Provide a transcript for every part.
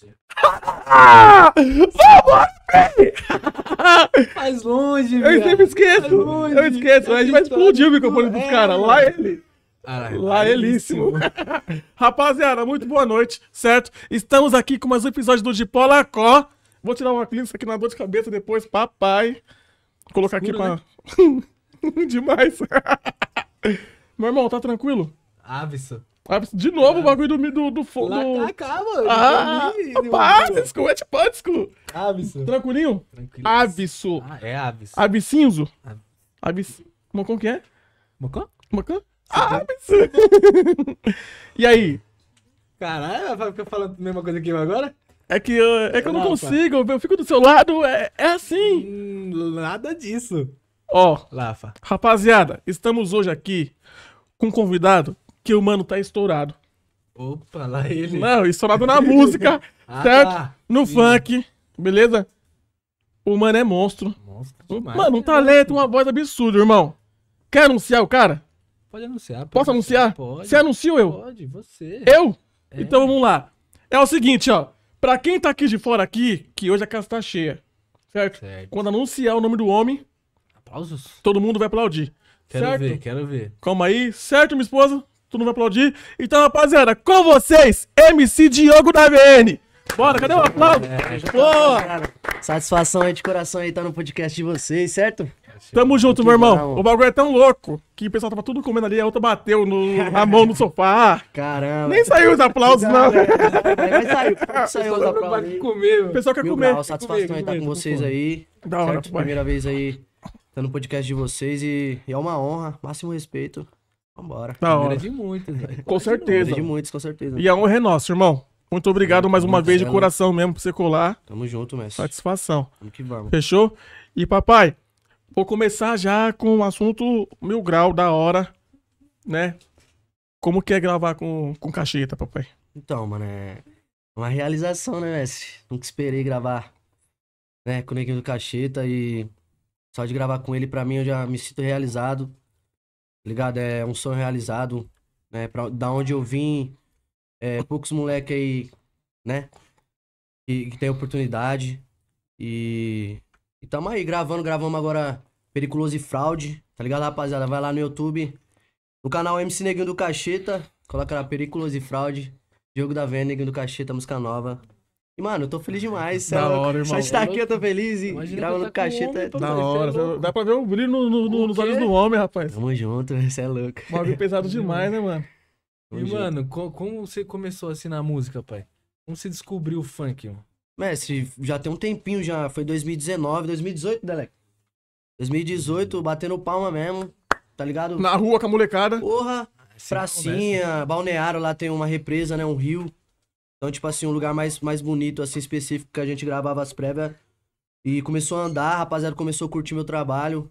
você. Vamos! Ah! mais longe, velho. Eu sempre esqueço. Longe, eu esqueço. A gente vai explodir o microfone dos é. caras. Lá ele. Caralho, Lá elíssimo. Rapaziada, muito boa noite, certo? Estamos aqui com mais um episódio do De Vou tirar uma clínica aqui na dor de cabeça depois, papai. Vou colocar aqui Escuro, pra. Né? Demais. Meu irmão, tá tranquilo? ave ah, de novo o ah. bagulho do, do, do fundo. cá, tá, mano. Ah, ah Pávisco, é tipo Aviso. Tranquilinho? Tranquilo. Aviso. Ah, é Aviso. Avicinzo. Aviso. Mocão que é? Mocão? Mocão? Aviso. e aí? Caralho, vai ficar falando a mesma coisa que eu agora? É que eu, é que eu não consigo, eu fico do seu lado, é, é assim. Hum, nada disso. Ó, oh, Lafa. Rapaziada, estamos hoje aqui com um convidado o mano, tá estourado. Opa, lá ele. Não, estourado na música, ah, ah, certo? Tá. No Sim. funk, beleza? O mano é monstro. Monstro demais. Mano, um talento, uma voz absurda, irmão. Quer anunciar o cara? Pode anunciar. Pode Posso anunciar? Pode. Você anunciou eu? Pode, você. Eu? É. Então vamos lá. É o seguinte, ó. Pra quem tá aqui de fora aqui, que hoje a casa tá cheia, certo? certo. Quando anunciar o nome do homem... Aplausos? Todo mundo vai aplaudir. Quero certo? ver, quero ver. Calma aí. Certo, minha esposa? tu não vai aplaudir. Então, rapaziada, com vocês, MC Diogo da VN. Bora, cadê o aplauso? Boa! É, tá satisfação aí de coração aí estar tá no podcast de vocês, certo? Tamo junto, meu irmão. O bagulho é tão louco que o pessoal tava tudo comendo ali, a outra bateu no, a mão no sofá. Caramba. Nem saiu os aplausos, não. não. É, mas saiu, saiu os aplausos. o pessoal quer comer. Grau, satisfação comer, aí estar tá com vocês aí. Da hora, Primeira vez aí, estar tá no podcast de vocês e, e é uma honra, máximo respeito. Vambora. Da primeira é hora. de Com certeza. É de muitos, com certeza. E a é honra é nossa, irmão. Muito obrigado é, mais uma vez, de coração mesmo, por você colar. Tamo junto, mestre. Satisfação. Vamos que vamos. Fechou? E papai, vou começar já com um assunto mil grau, da hora, né? Como que é gravar com, com cacheta, papai? Então, mano, é uma realização, né, mestre? Nunca esperei gravar né, com o Neguinho do Cacheta e só de gravar com ele, pra mim, eu já me sinto realizado. Tá ligado? É um sonho realizado, né? Pra, da onde eu vim, é, poucos moleque aí, né? Que, que tem oportunidade. E, e tamo aí gravando, gravamos agora Periculoso e Fraude, tá ligado, rapaziada? Vai lá no YouTube, no canal MC Neguinho do Cacheta, coloca lá Periculoso e Fraude, jogo da Venda, Neguinho do Cacheta, música nova. E, mano, eu tô feliz demais. Da é hora, irmão. Só de tá aqui eu tô feliz e gravando tá cachê, Tá da é hora. É dá pra ver o brilho no, no, no, nos olhos do homem, rapaz. Tamo junto, você é louco. Bagulho pesado demais, né, mano? Tamo e, junto. mano, como você começou assim na música, pai? Como você descobriu o funk, mano? Mestre, já tem um tempinho já. Foi 2019, 2018, Deleco. 2018, batendo palma mesmo, tá ligado? Na rua com a molecada. Porra, ah, pracinha, balneário, lá tem uma represa, né? Um rio. Então, tipo assim, um lugar mais, mais bonito, assim, específico que a gente gravava as prévias. E começou a andar, a rapaziada começou a curtir meu trabalho.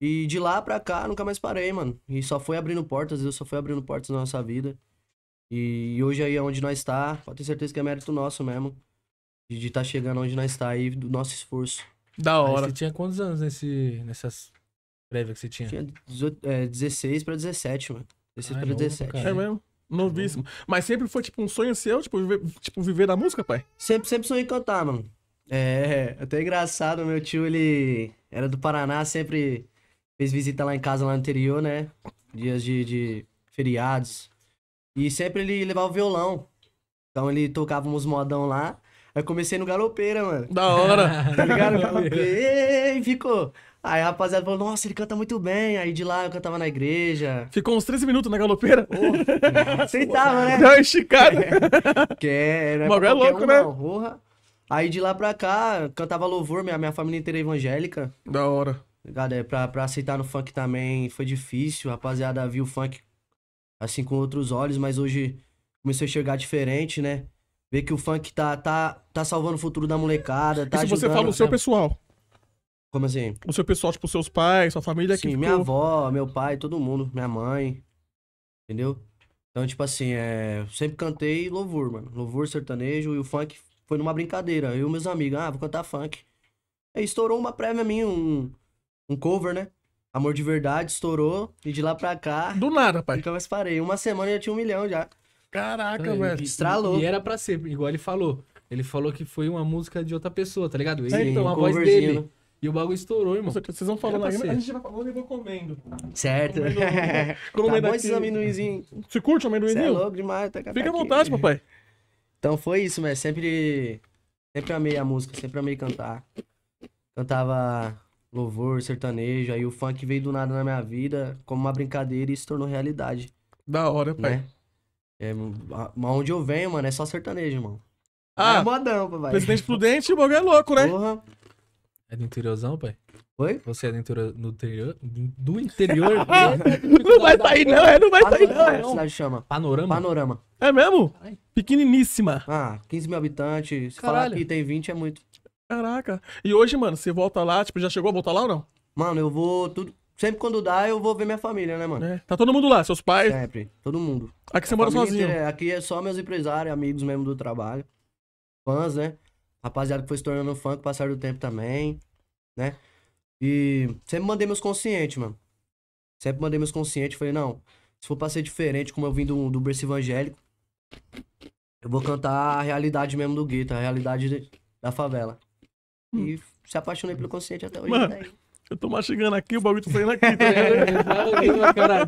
E de lá pra cá, nunca mais parei, mano. E só foi abrindo portas, eu só foi abrindo portas na nossa vida. E hoje aí é onde nós está, pode ter certeza que é mérito nosso mesmo. De estar tá chegando onde nós está aí, do nosso esforço. Da hora. Aí você tinha quantos anos nesse, nessas prévias que você tinha? Tinha 18, é, 16 pra 17, mano. 16 Ai, pra 17. É mesmo? Novíssimo. Mas sempre foi, tipo, um sonho seu, tipo, viver, tipo, viver da música, pai? Sempre, sempre sonhei cantar, mano. É, até engraçado, meu tio, ele era do Paraná, sempre fez visita lá em casa, lá no interior, né? Dias de, de feriados. E sempre ele levava o violão. Então ele tocava uns modão lá. Aí comecei no galopeira, mano. Da hora! tá ligado? Galopeira. E ficou. Aí a rapaziada falou, nossa, ele canta muito bem. Aí de lá eu cantava na igreja. Ficou uns 13 minutos na galopeira? Oh, né? Deu uma esticada. que é, não né? é, é louco, um, né? Não, Aí de lá pra cá, cantava louvor, minha, minha família inteira é evangélica. Da hora. Ligado? É, pra, pra aceitar no funk também foi difícil. A rapaziada viu o funk assim com outros olhos, mas hoje começou a enxergar diferente, né? Ver que o funk tá, tá, tá salvando o futuro da molecada. Tá Isso ajudando, você fala o seu né? pessoal. Como assim? O seu pessoal, tipo, seus pais, sua família Sim, minha avó, meu pai, todo mundo, minha mãe. Entendeu? Então, tipo assim, é... sempre cantei louvor, mano. Louvor, sertanejo e o funk foi numa brincadeira. Eu e meus amigos, ah, vou cantar funk. Aí estourou uma prévia minha, um, um cover, né? Amor de Verdade estourou e de lá pra cá. Do nada, pai. Nunca mais parei. Uma semana já tinha um milhão já. Caraca, velho. Estralou. E era pra ser, igual ele falou. Ele falou que foi uma música de outra pessoa, tá ligado? Ele, Sim, então, a voz dele. Né? E o bagulho estourou, irmão. Vocês vão falando aí, a gente vai falando e eu vou comendo. Certo. Comendo, tá comendo Acabou esses amendoinzinhos. Você curte o amendoinzinho? Você é louco demais. Tá, Fica à vontade, papai. Então foi isso, mas sempre... Sempre amei a música, sempre amei cantar. Cantava louvor, sertanejo, aí o funk veio do nada na minha vida, como uma brincadeira e se tornou realidade. Da hora, pai. Né? É, onde eu venho, mano, é só sertanejo, mano Ah, é modão, papai. Presidente Prudente, o bagulho é louco, né? Porra. É do interiorzão, pai? Oi? Você é do interior. Do interior? Do interior? não vai sair, não, é, não vai sair, não. É. A cidade chama. Panorama? Panorama. É mesmo? Pequeniníssima. Ah, 15 mil habitantes. Se Caralho. falar que tem 20 é muito. Caraca. E hoje, mano, você volta lá, tipo, já chegou a voltar lá ou não? Mano, eu vou tudo. Sempre quando dá, eu vou ver minha família, né, mano? É. Tá todo mundo lá, seus pais? Sempre, todo mundo. Aqui você a mora sozinho? Inteira, aqui é só meus empresários, amigos mesmo do trabalho. Fãs, né? Rapaziada que foi se tornando fã com o passar do tempo também, né? E sempre mandei meus conscientes, mano. Sempre mandei meus conscientes. Falei, não, se for pra ser diferente, como eu vim do, do berço evangélico, eu vou cantar a realidade mesmo do gueto, a realidade da favela. Hum. E se apaixonei pelo consciente até hoje. Mano, tá eu tô mastigando aqui, o bagulho tá saindo aqui. Tá cara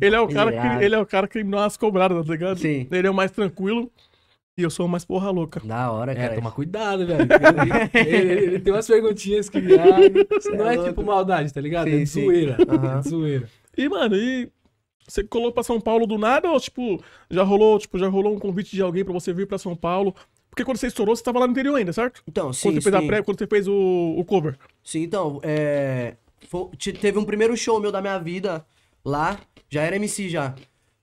Ele é o cara que, ele é o cara que me dá cobradas, tá ligado? Sim. Ele é o mais tranquilo. E eu sou mais porra louca. Da hora, é, cara. É, toma cuidado, velho. ele, ele, ele, tem umas perguntinhas que ah, não é, é tipo maldade, tá ligado? É sim, é zoeira. Uhum. É zoeira. E, mano, e você colou pra São Paulo do nada ou, tipo, já rolou, tipo, já rolou um convite de alguém pra você vir pra São Paulo? Porque quando você estourou, você tava lá no interior ainda, certo? Então, sim. Quando você fez a pré, quando você fez o, o cover. Sim, então, é... Foi... teve um primeiro show meu da minha vida lá. Já era MC já.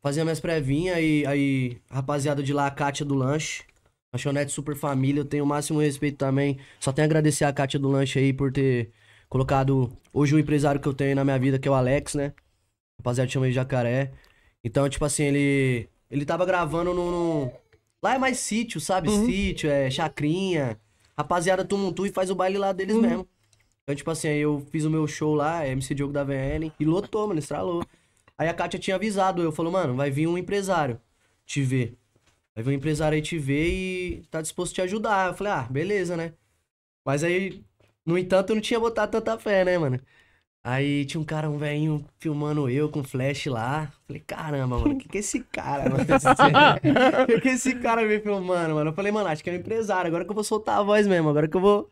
Fazia minhas previnhas e aí, rapaziada de lá, a Kátia do Lanche. Lanchonete Super Família, eu tenho o máximo respeito também. Só tenho a agradecer a Kátia do Lanche aí por ter colocado hoje o empresário que eu tenho na minha vida, que é o Alex, né? Rapaziada chama ele Jacaré. Então, tipo assim, ele. Ele tava gravando num. Lá é mais sítio, sabe? Uhum. Sítio, é chacrinha. Rapaziada tumultua e faz o baile lá deles uhum. mesmo. Então, tipo assim, eu fiz o meu show lá, é MC Diogo da VN, e lotou, mano, estralou. Aí a Kátia tinha avisado, eu falou, mano, vai vir um empresário te ver. Vai vir um empresário aí te ver e tá disposto a te ajudar. Eu falei, ah, beleza, né? Mas aí, no entanto, eu não tinha botado tanta fé, né, mano? Aí tinha um cara, um velhinho, filmando eu com flash lá. Falei, caramba, mano, o que, que é esse cara, mano? O que, que é esse cara me filmando, mano? Eu falei, mano, acho que é um empresário. Agora que eu vou soltar a voz mesmo, agora que eu vou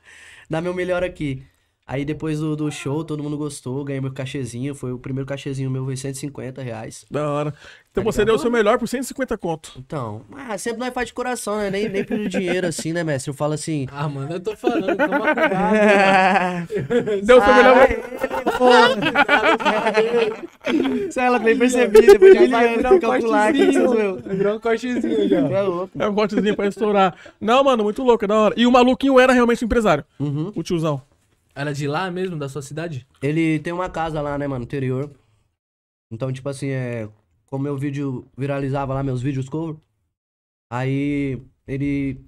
dar meu melhor aqui. Aí depois do, do, show, todo mundo gostou, ganhei meu cachezinho. Foi o primeiro cachezinho meu, foi 150 reais. Da hora. Então tá você ligado? deu o seu melhor por 150 conto. Então, sempre ah, sempre nós faz de coração, né? Nem, nem pelo dinheiro assim, né, mestre? Eu falo assim. Ah, mano, eu tô falando, toma cuidado. É... deu o seu melhor. Porra. Sei lá, nem percebi. Depois já vai virar um calcular aqui, Virou um cortezinho já. É louco. É um cortezinho pra estourar. Não, mano, muito louco, é da hora. E o maluquinho era realmente empresário. Uhum. O tiozão. Era de lá mesmo, da sua cidade? Ele tem uma casa lá, né, mano, interior. Então, tipo assim, é. Como meu vídeo viralizava lá, meus vídeos cover. Aí ele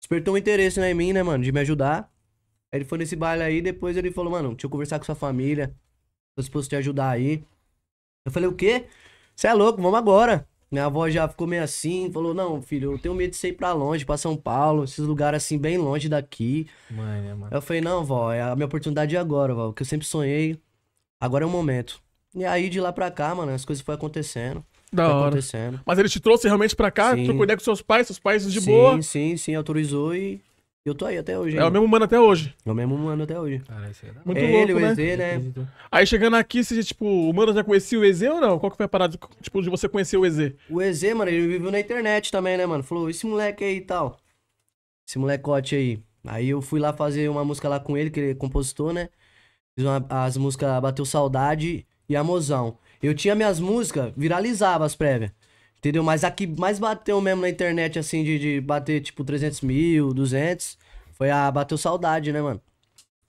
despertou um interesse né, em mim, né, mano, de me ajudar. Aí ele foi nesse baile aí, depois ele falou, mano, deixa eu conversar com sua família. Tô disposto a te ajudar aí. Eu falei, o quê? Você é louco, vamos agora. Minha avó já ficou meio assim, falou: Não, filho, eu tenho medo de sair pra longe, pra São Paulo, esses lugares assim, bem longe daqui. Mãe, né, mano? Eu falei: Não, vó, é a minha oportunidade é agora, vó, que eu sempre sonhei. Agora é o momento. E aí de lá pra cá, mano, as coisas foram acontecendo. Da foi hora. Acontecendo. Mas ele te trouxe realmente pra cá, sim. trocou ideia com seus pais, seus pais de sim, boa. Sim, sim, sim, autorizou e eu tô aí até hoje. É o mesmo mano até hoje. É o mesmo mano até hoje. Cara, isso é Muito é louco, ele, né? o EZ, né? Aí chegando aqui, você, tipo, o mano já conhecia o EZ ou não? Qual que foi a parada, tipo, de você conhecer o EZ? O EZ, mano, ele viveu na internet também, né, mano? Falou, esse moleque aí e tal. Esse molecote aí. Aí eu fui lá fazer uma música lá com ele, que ele é compositor, né? Fiz uma, as músicas Bateu Saudade e A Eu tinha minhas músicas, viralizava as prévias. Entendeu? Mas a que mais bateu mesmo na internet, assim, de, de bater, tipo, 300 mil, 200, foi a Bateu Saudade, né, mano?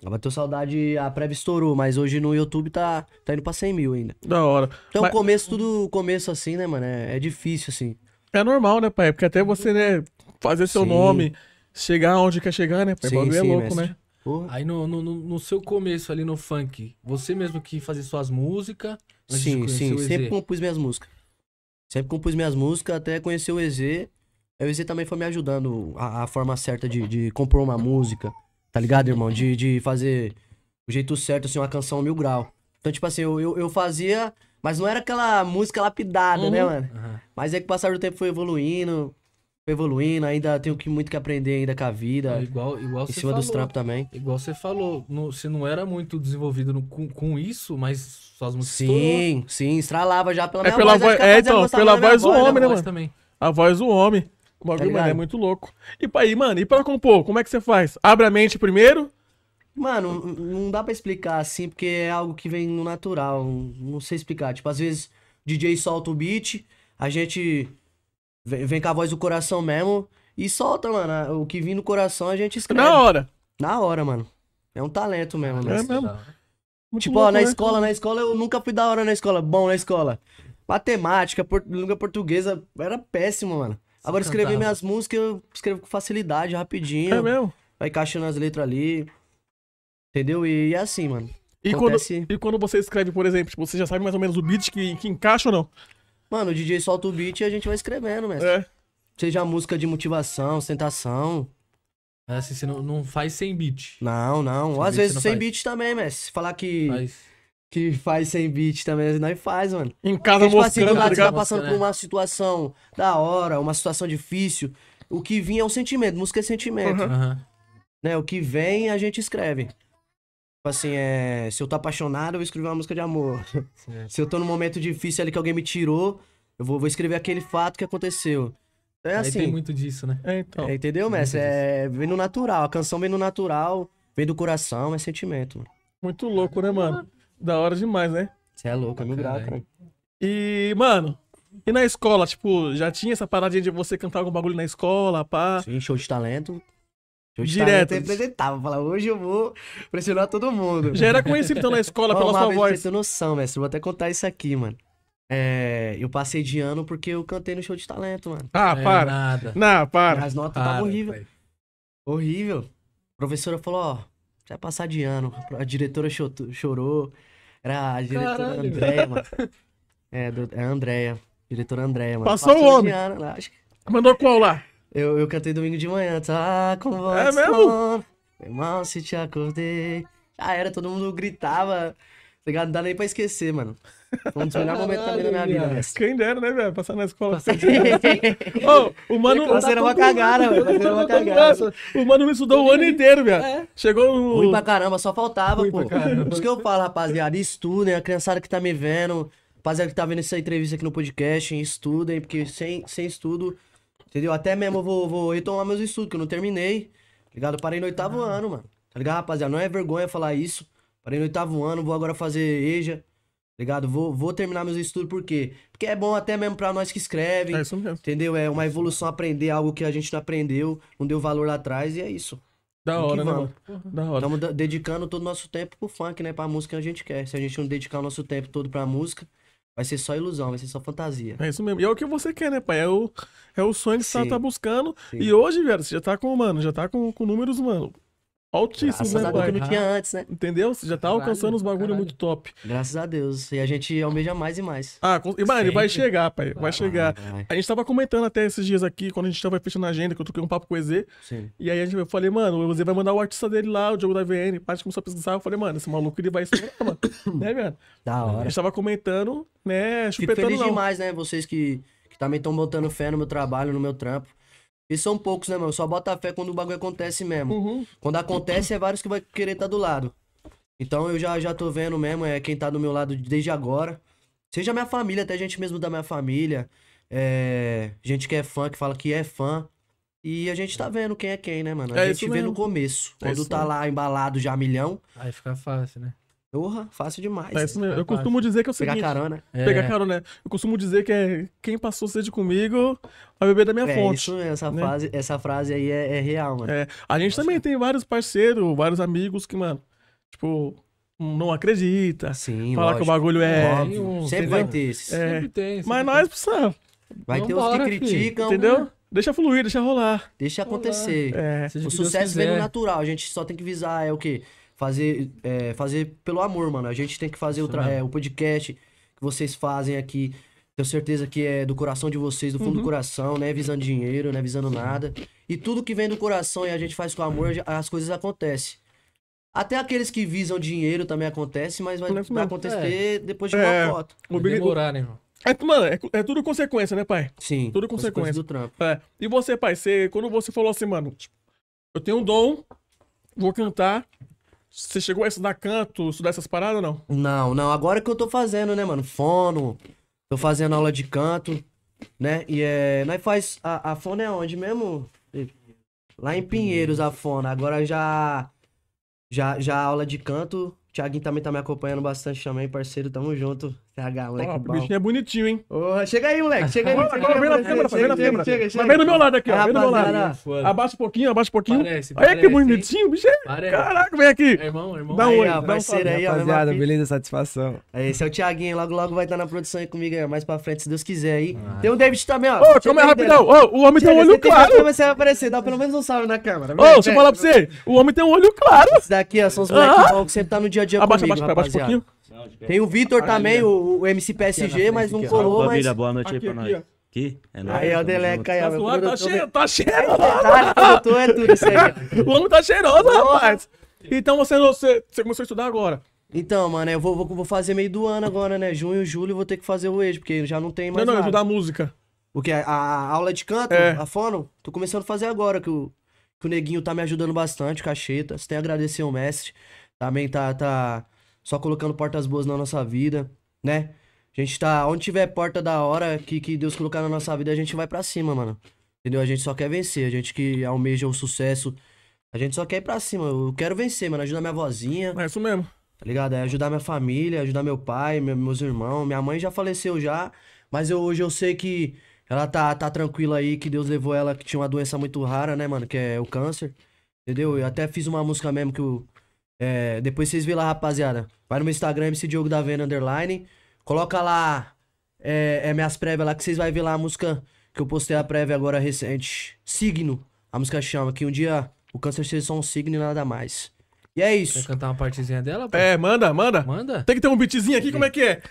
A Bateu Saudade, a prévia estourou, mas hoje no YouTube tá, tá indo pra 100 mil ainda. Da hora. Então, mas... começo, tudo começo assim, né, mano? É, é, difícil, assim. É normal, né, pai? É porque até você, né, fazer seu sim. nome, chegar onde quer chegar, né, pai? Sim, é sim é louco, mestre. né? Porra. Aí no, no, no, seu começo ali no funk, você mesmo que fazia suas músicas. Sim, sim, sempre compus minhas músicas. Sempre compus minhas músicas, até conhecer o EZ. O EZ também foi me ajudando a, a forma certa de, de, compor uma música, tá ligado, irmão? De, de fazer o jeito certo, assim, uma canção mil grau. Então, tipo assim, eu, eu, eu fazia, mas não era aquela música lapidada, né, uhum. né, mano? Uhum. Mas é que o passar do tempo foi evoluindo, evoluindo, ainda tenho que, muito que aprender ainda com a vida. É igual, igual em cima falou, dos trampos também. Igual você falou, no, você não era muito desenvolvido no, com, com isso, mas suas músicas. Sim, estourou. sim, estralava já pela é minha pela voz. voz é, então, pela voz do homem, né, mano? Também. A voz do homem. O tá bagulho, tá mano, é muito louco. E pra, aí, mano, e pra compor, como é que você faz? Abre a mente primeiro? Mano, não dá para explicar assim, porque é algo que vem no natural. Não sei explicar. Tipo, às vezes DJ solta o beat, a gente Vem, vem com a voz do coração mesmo e solta, mano. O que vem no coração a gente escreve. Na hora. Na hora, mano. É um talento mesmo, né? É mesmo. Muito tipo, ó, na escola, na escola eu nunca fui da hora na escola, bom na escola. Matemática, port... língua portuguesa, era péssimo, mano. Você Agora escrever minhas músicas, eu escrevo com facilidade, rapidinho. É mesmo? Vai encaixando as letras ali. Entendeu? E é assim, mano. E Acontece... quando, e quando você escreve, por exemplo, tipo, você já sabe mais ou menos o beat que, que encaixa ou não? Mano, o DJ solta o beat e a gente vai escrevendo, mestre. É. Seja música de motivação, sentação. É assim, você não, não faz sem beat. Não, não. Sem às vezes sem faz. beat também, mestre. falar que. Faz. Que faz sem beat também, nós faz, mano. Em casa mostrando, tipo, assim, tá, tá, ligado? tá passando por é. uma situação da hora, uma situação difícil. O que vem é um sentimento, música é sentimento. Uhum. Né? O que vem, a gente escreve. Tipo assim, é, se eu tô apaixonado, eu vou escrever uma música de amor. Certo. Se eu tô num momento difícil ali que alguém me tirou, eu vou, vou escrever aquele fato que aconteceu. É Aí assim. tem muito disso, né? É, então. É, entendeu, mestre? É, vem no natural. A canção vem no natural, vem do coração, é sentimento, mano. Muito louco, né, mano? Da hora demais, né? Você é louco, é mil graus, né? E, mano, e na escola, tipo, já tinha essa paradinha de você cantar algum bagulho na escola, pá? Sim, show de talento. Eu Direto. Eu apresentava, falava, hoje eu vou pressionar todo mundo. Já era conhecido então na escola pela sua voz. Pra você tem noção, mestre, vou até contar isso aqui, mano. É, eu passei de ano porque eu cantei no show de talento, mano. Ah, é, para. nada. Não, para. As notas estavam horríveis. Pai. Horrível. A professora falou, ó, você vai passar de ano. A diretora chorou. Era a diretora Caralho, Andréia, mano. É, do, é a Andréia. Diretora Andréia, mano. Passou, Passou o homem. Ano, Mandou qual lá? Eu, eu cantei domingo de manhã, tá com voz. É mesmo? Meu mal se te acordei. Já era, todo mundo gritava. Tá ligado? Não dá nem pra esquecer, mano. Foi um dos melhores momentos também da minha vida. Né? Quem dera, né, velho? Passar na escola. Ô, oh, o mano. Você era uma cagada, velho. Você uma cagada. O mano me estudou o ano é. inteiro, velho. É. Chegou no. Ruim pra caramba, só faltava, Ruim pô. Por isso que eu falo, rapaziada. Estudem, a criançada que tá me vendo. Rapaziada que tá vendo essa entrevista aqui no podcast, estudem, porque sem, sem estudo Entendeu? Até mesmo eu vou, vou retomar meus estudos, que eu não terminei. Tá ligado? parei no oitavo ah. ano, mano. Tá ligado, rapaziada? Não é vergonha falar isso. Parei no oitavo ano, vou agora fazer EJA. Tá ligado? Vou, vou terminar meus estudos por quê? Porque é bom até mesmo pra nós que escrevem. É isso mesmo. Entendeu? É uma evolução aprender algo que a gente não aprendeu, não deu valor lá atrás e é isso. Da hora, né, mano? Da hora. Estamos dedicando todo o nosso tempo pro funk, né? Pra música que a gente quer. Se a gente não dedicar o nosso tempo todo pra música, Vai ser só ilusão, vai ser só fantasia. É isso mesmo. E é o que você quer, né, pai? É o, é o sonho que você tá, tá buscando. Sim. E hoje, velho, você já tá com, mano, já tá com, com números, mano, altíssimos, Graças né, a Deus, que não tinha antes, né? Entendeu? Você já tá caralho, alcançando os bagulho caralho. muito top. Graças a Deus. E a gente almeja mais e mais. Ah, com... e, mano, vai chegar, pai. Vai, vai chegar. Vai. A gente tava comentando até esses dias aqui, quando a gente tava fechando a agenda, que eu toquei um papo com o EZ. Sim. E aí a gente, eu falei, mano, o EZ vai mandar o artista dele lá, o jogo da VN. Parte começou a pesquisar. Eu falei, mano, esse maluco ele vai estourar, mano. né, mano? Da hora. A gente tava comentando, né, chupetando Fico feliz não. demais, né? Vocês que, que também estão botando fé no meu trabalho, no meu trampo. E são poucos, né, mano? Só bota fé quando o bagulho acontece mesmo. Uhum. Quando acontece, é vários que vai querer estar tá do lado. Então eu já, já tô vendo mesmo, é quem tá do meu lado desde agora. Seja minha família, até gente mesmo da minha família. É, gente que é fã, que fala que é fã. E a gente tá vendo quem é quem, né, mano? A é gente vê mesmo. no começo. É quando é tá lá embalado já milhão. Aí fica fácil, né? Porra, fácil demais. É isso mesmo. Eu costumo dizer que é o seguinte... Pegar carona. Pegar é. carona, né? Eu costumo dizer que é quem passou sede comigo vai beber da minha é, fonte. Isso mesmo, essa, né? frase, essa frase aí é, é real, mano. É. A gente Nossa. também tem vários parceiros, vários amigos que, mano, tipo, não acredita. Sim, Falar que o bagulho é... Óbvio. Sempre vai ter esses. É, sempre tem. Sempre Mas nós, precisamos. Vai ter os que criticam. Entendeu? Né? Deixa fluir, deixa rolar. Deixa acontecer. É, o sucesso vem no natural. A gente só tem que visar, é o quê? fazer, é, fazer pelo amor, mano. A gente tem que fazer o, é, o, podcast que vocês fazem aqui. Tenho certeza que é do coração de vocês, do fundo uhum. do coração, né? Visando dinheiro, né? Visando nada. E tudo que vem do coração e a gente faz com amor, as coisas acontecem. Até aqueles que visam dinheiro também acontece, mas vai, vai acontecer é. depois de uma foto. É. Vai demorar, né, irmão? É, mano, é, é, tudo consequência, né, pai? Sim. Tudo consequência. do trampo. É. E você, pai, você, quando você falou assim, mano, tipo, eu tenho um dom, vou cantar, você chegou a estudar canto, estudar essas paradas ou não? Não, não. Agora que eu tô fazendo, né, mano? Fono. Tô fazendo aula de canto, né? E é. Nós faz. A, a fono é onde mesmo? Lá em Pinheiros, a fono. Agora já. Já, já aula de canto. Thiaguinho também tá me acompanhando bastante também, parceiro. Tamo junto. CH, moleque. Ó, o bichinho é bonitinho, hein? Oh, chega aí, moleque. Chega aí. agora aí, vem na câmera, vem na câmera. Mas vem do meu lado aqui, ó. Vem do meu lado. Abaixa um pouquinho, abaixa um pouquinho. Olha que bonitinho, bicho. Caraca, vem aqui. É irmão, é irmão. Dá um oi. Parceiro aí, ó. Rapaziada, beleza, satisfação. É, esse é o Thiaguinho. Logo, logo vai estar na produção aí comigo Mais pra frente, se Deus quiser aí. Ah. Tem o David também, ó. Ô, calma aí, rapidão. o homem tem um olho claro. Você vai aparecer. Dá pelo menos um salve na câmera. Ô, deixa eu falar pra você. O homem tem um olho claro. Esse daqui, ó, são os moleques ah. que sempre tá no dia a dia comigo, Abaixa, abaixa, abaixa um pouquinho. É. Tem o Vitor também, né? o, o MC PSG, mas não colou, mas... Família, boa noite aí pra nós. Aqui? É nóis. Aí, ó, Deleca aí, ó. Tá, zoado, tá, cheiro, tá é cheiroso. Tá, é tudo isso aí. O homem tá cheiroso, rapaz. Então você, você, você começou a estudar agora? Então, mano, eu vou, vou, vou, fazer meio do ano agora, né? Junho, julho, eu vou ter que fazer o eixo porque já não tem mais. Não, não, ajudar a música. O que? A, a, aula de canto? É. A fono? Tô começando a fazer agora, que o, que o neguinho tá me ajudando bastante, cacheta. Você tem que agradecer o mestre. Também tá, tá só colocando portas boas na nossa vida, né? A gente tá. Onde tiver porta da hora que, que Deus colocar na nossa vida, a gente vai para cima, mano. Entendeu? A gente só quer vencer. A gente que almeja o sucesso. A gente só quer ir pra cima. Eu quero vencer, mano. Ajudar minha vozinha. É isso mesmo. Tá ligado? É ajudar minha família, ajudar meu pai, meus irmãos. Minha mãe já faleceu já. Mas eu, hoje eu sei que ela tá, tá tranquila aí, que Deus levou ela, que tinha uma doença muito rara, né, mano? Que é o câncer. Entendeu? Eu até fiz uma música mesmo que eu é, depois vocês vê lá, rapaziada. Vai no meu Instagram, MC Diogo da Vena Underline. Coloca lá é, é minhas prévias lá, que vocês vão ver lá a música que eu postei a prévia agora recente. Signo. A música chama, que um dia o câncer seja só um signo e nada mais. E é isso. Quer cantar uma partezinha dela? Pô? É, manda, manda. Manda. Tem que ter um beatzinho aqui, como é que é?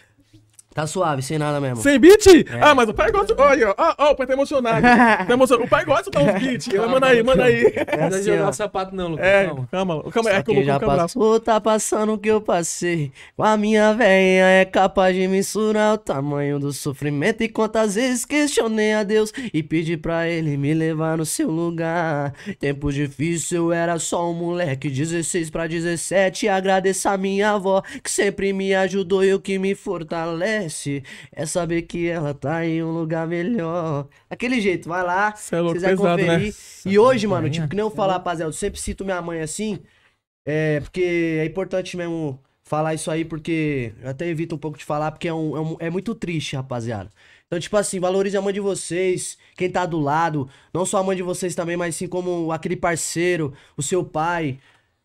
Tá suave, sem nada mesmo. Sem beat? É. Ah, mas o pai gosta. Olha, ó, ó, ah, ó, o pai tá emocionado. tá emocionado. O pai gosta de dar uns beats. manda aí, manda aí. Não precisa é jogar o assim, sapato, não, Lucas. É, calma. Calma, calma. É que já passou, tá passando o que eu passei. Com a minha velha é capaz de mensurar o tamanho do sofrimento. E quantas vezes questionei a Deus e pedi pra ele me levar no seu lugar. Tempo difícil, eu era só um moleque, 16 pra 17. Agradeço a minha avó, que sempre me ajudou e o que me fortalece é saber que ela tá em um lugar melhor. Aquele jeito, vai lá, Cê é louco, vocês pesado, né? conferir. Né? E é hoje, mano, tipo, que nem eu é falar, rapaziada, eu sempre cito minha mãe assim, é, porque é importante mesmo falar isso aí, porque eu até evito um pouco de falar, porque é, um, é, um, é muito triste, rapaziada. Então, tipo assim, valorize a mãe de vocês, quem tá do lado, não só a mãe de vocês também, mas sim como aquele parceiro, o seu pai,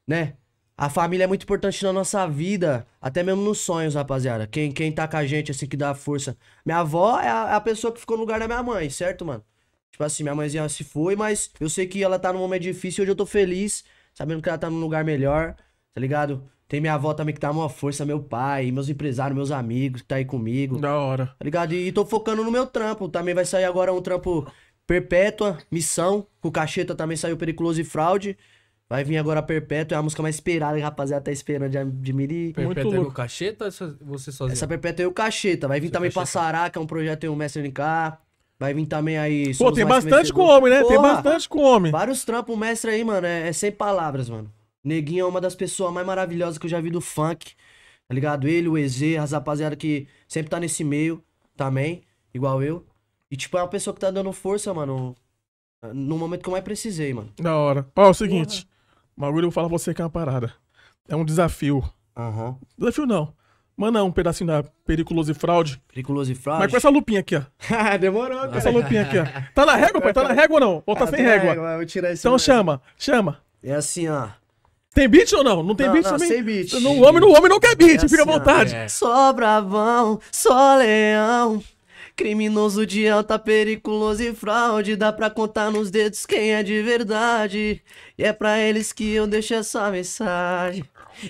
né? A família é muito importante na nossa vida, até mesmo nos sonhos, rapaziada. Quem, quem tá com a gente, assim, que dá força. Minha avó é a, é a pessoa que ficou no lugar da minha mãe, certo, mano? Tipo assim, minha mãezinha se foi, mas eu sei que ela tá num momento difícil hoje eu tô feliz, sabendo que ela tá num lugar melhor, tá ligado? Tem minha avó também que dá uma força, meu pai, meus empresários, meus amigos que tá aí comigo. Da hora. Tá ligado? E, e tô focando no meu trampo. Também vai sair agora um trampo Perpétua, Missão, com Cacheta também saiu Periculoso e Fraude. Vai vir agora Perpétua, é a música mais esperada que a rapaziada tá esperando de, de mim. E... Perpétua é o Cacheta você sozinho? Essa Perpétua é o Cacheta. Vai vir Seu também cacheta. Passará, que é um projeto em um Mestre NK. Vai vir também aí... Pô, tem bastante com homem, né? Porra, tem bastante com homem. Vários trampos, mestre aí, mano, é, é sem palavras, mano. Neguinho é uma das pessoas mais maravilhosas que eu já vi do funk, tá ligado? Ele, o EZ, as rapaziada que sempre tá nesse meio também, igual eu. E, tipo, é uma pessoa que tá dando força, mano, no momento que eu mais precisei, mano. Da hora. Ó, é o seguinte, o falar pra você que é uma parada. É um desafio. Uhum. Desafio não. Manda um pedacinho da Periculoso e Fraude. Periculoso e Fraude? Mas com essa lupinha aqui, ó. Demorou, cara. Com essa lupinha aqui, ó. Tá na régua, pai? Tá na régua ou não? Ou tá ah, sem tá régua? régua. Vou tirar esse então mesmo. chama, chama. É assim, ó. Tem beat ou não? Não tem não, beat não, também? Sem beat. o, homem, o homem não quer beat, é fica assim, à vontade. É. Só bravão, só leão. Criminoso de alta, periculoso e fraude. Dá pra contar nos dedos quem é de verdade. E é pra eles que eu deixo essa mensagem.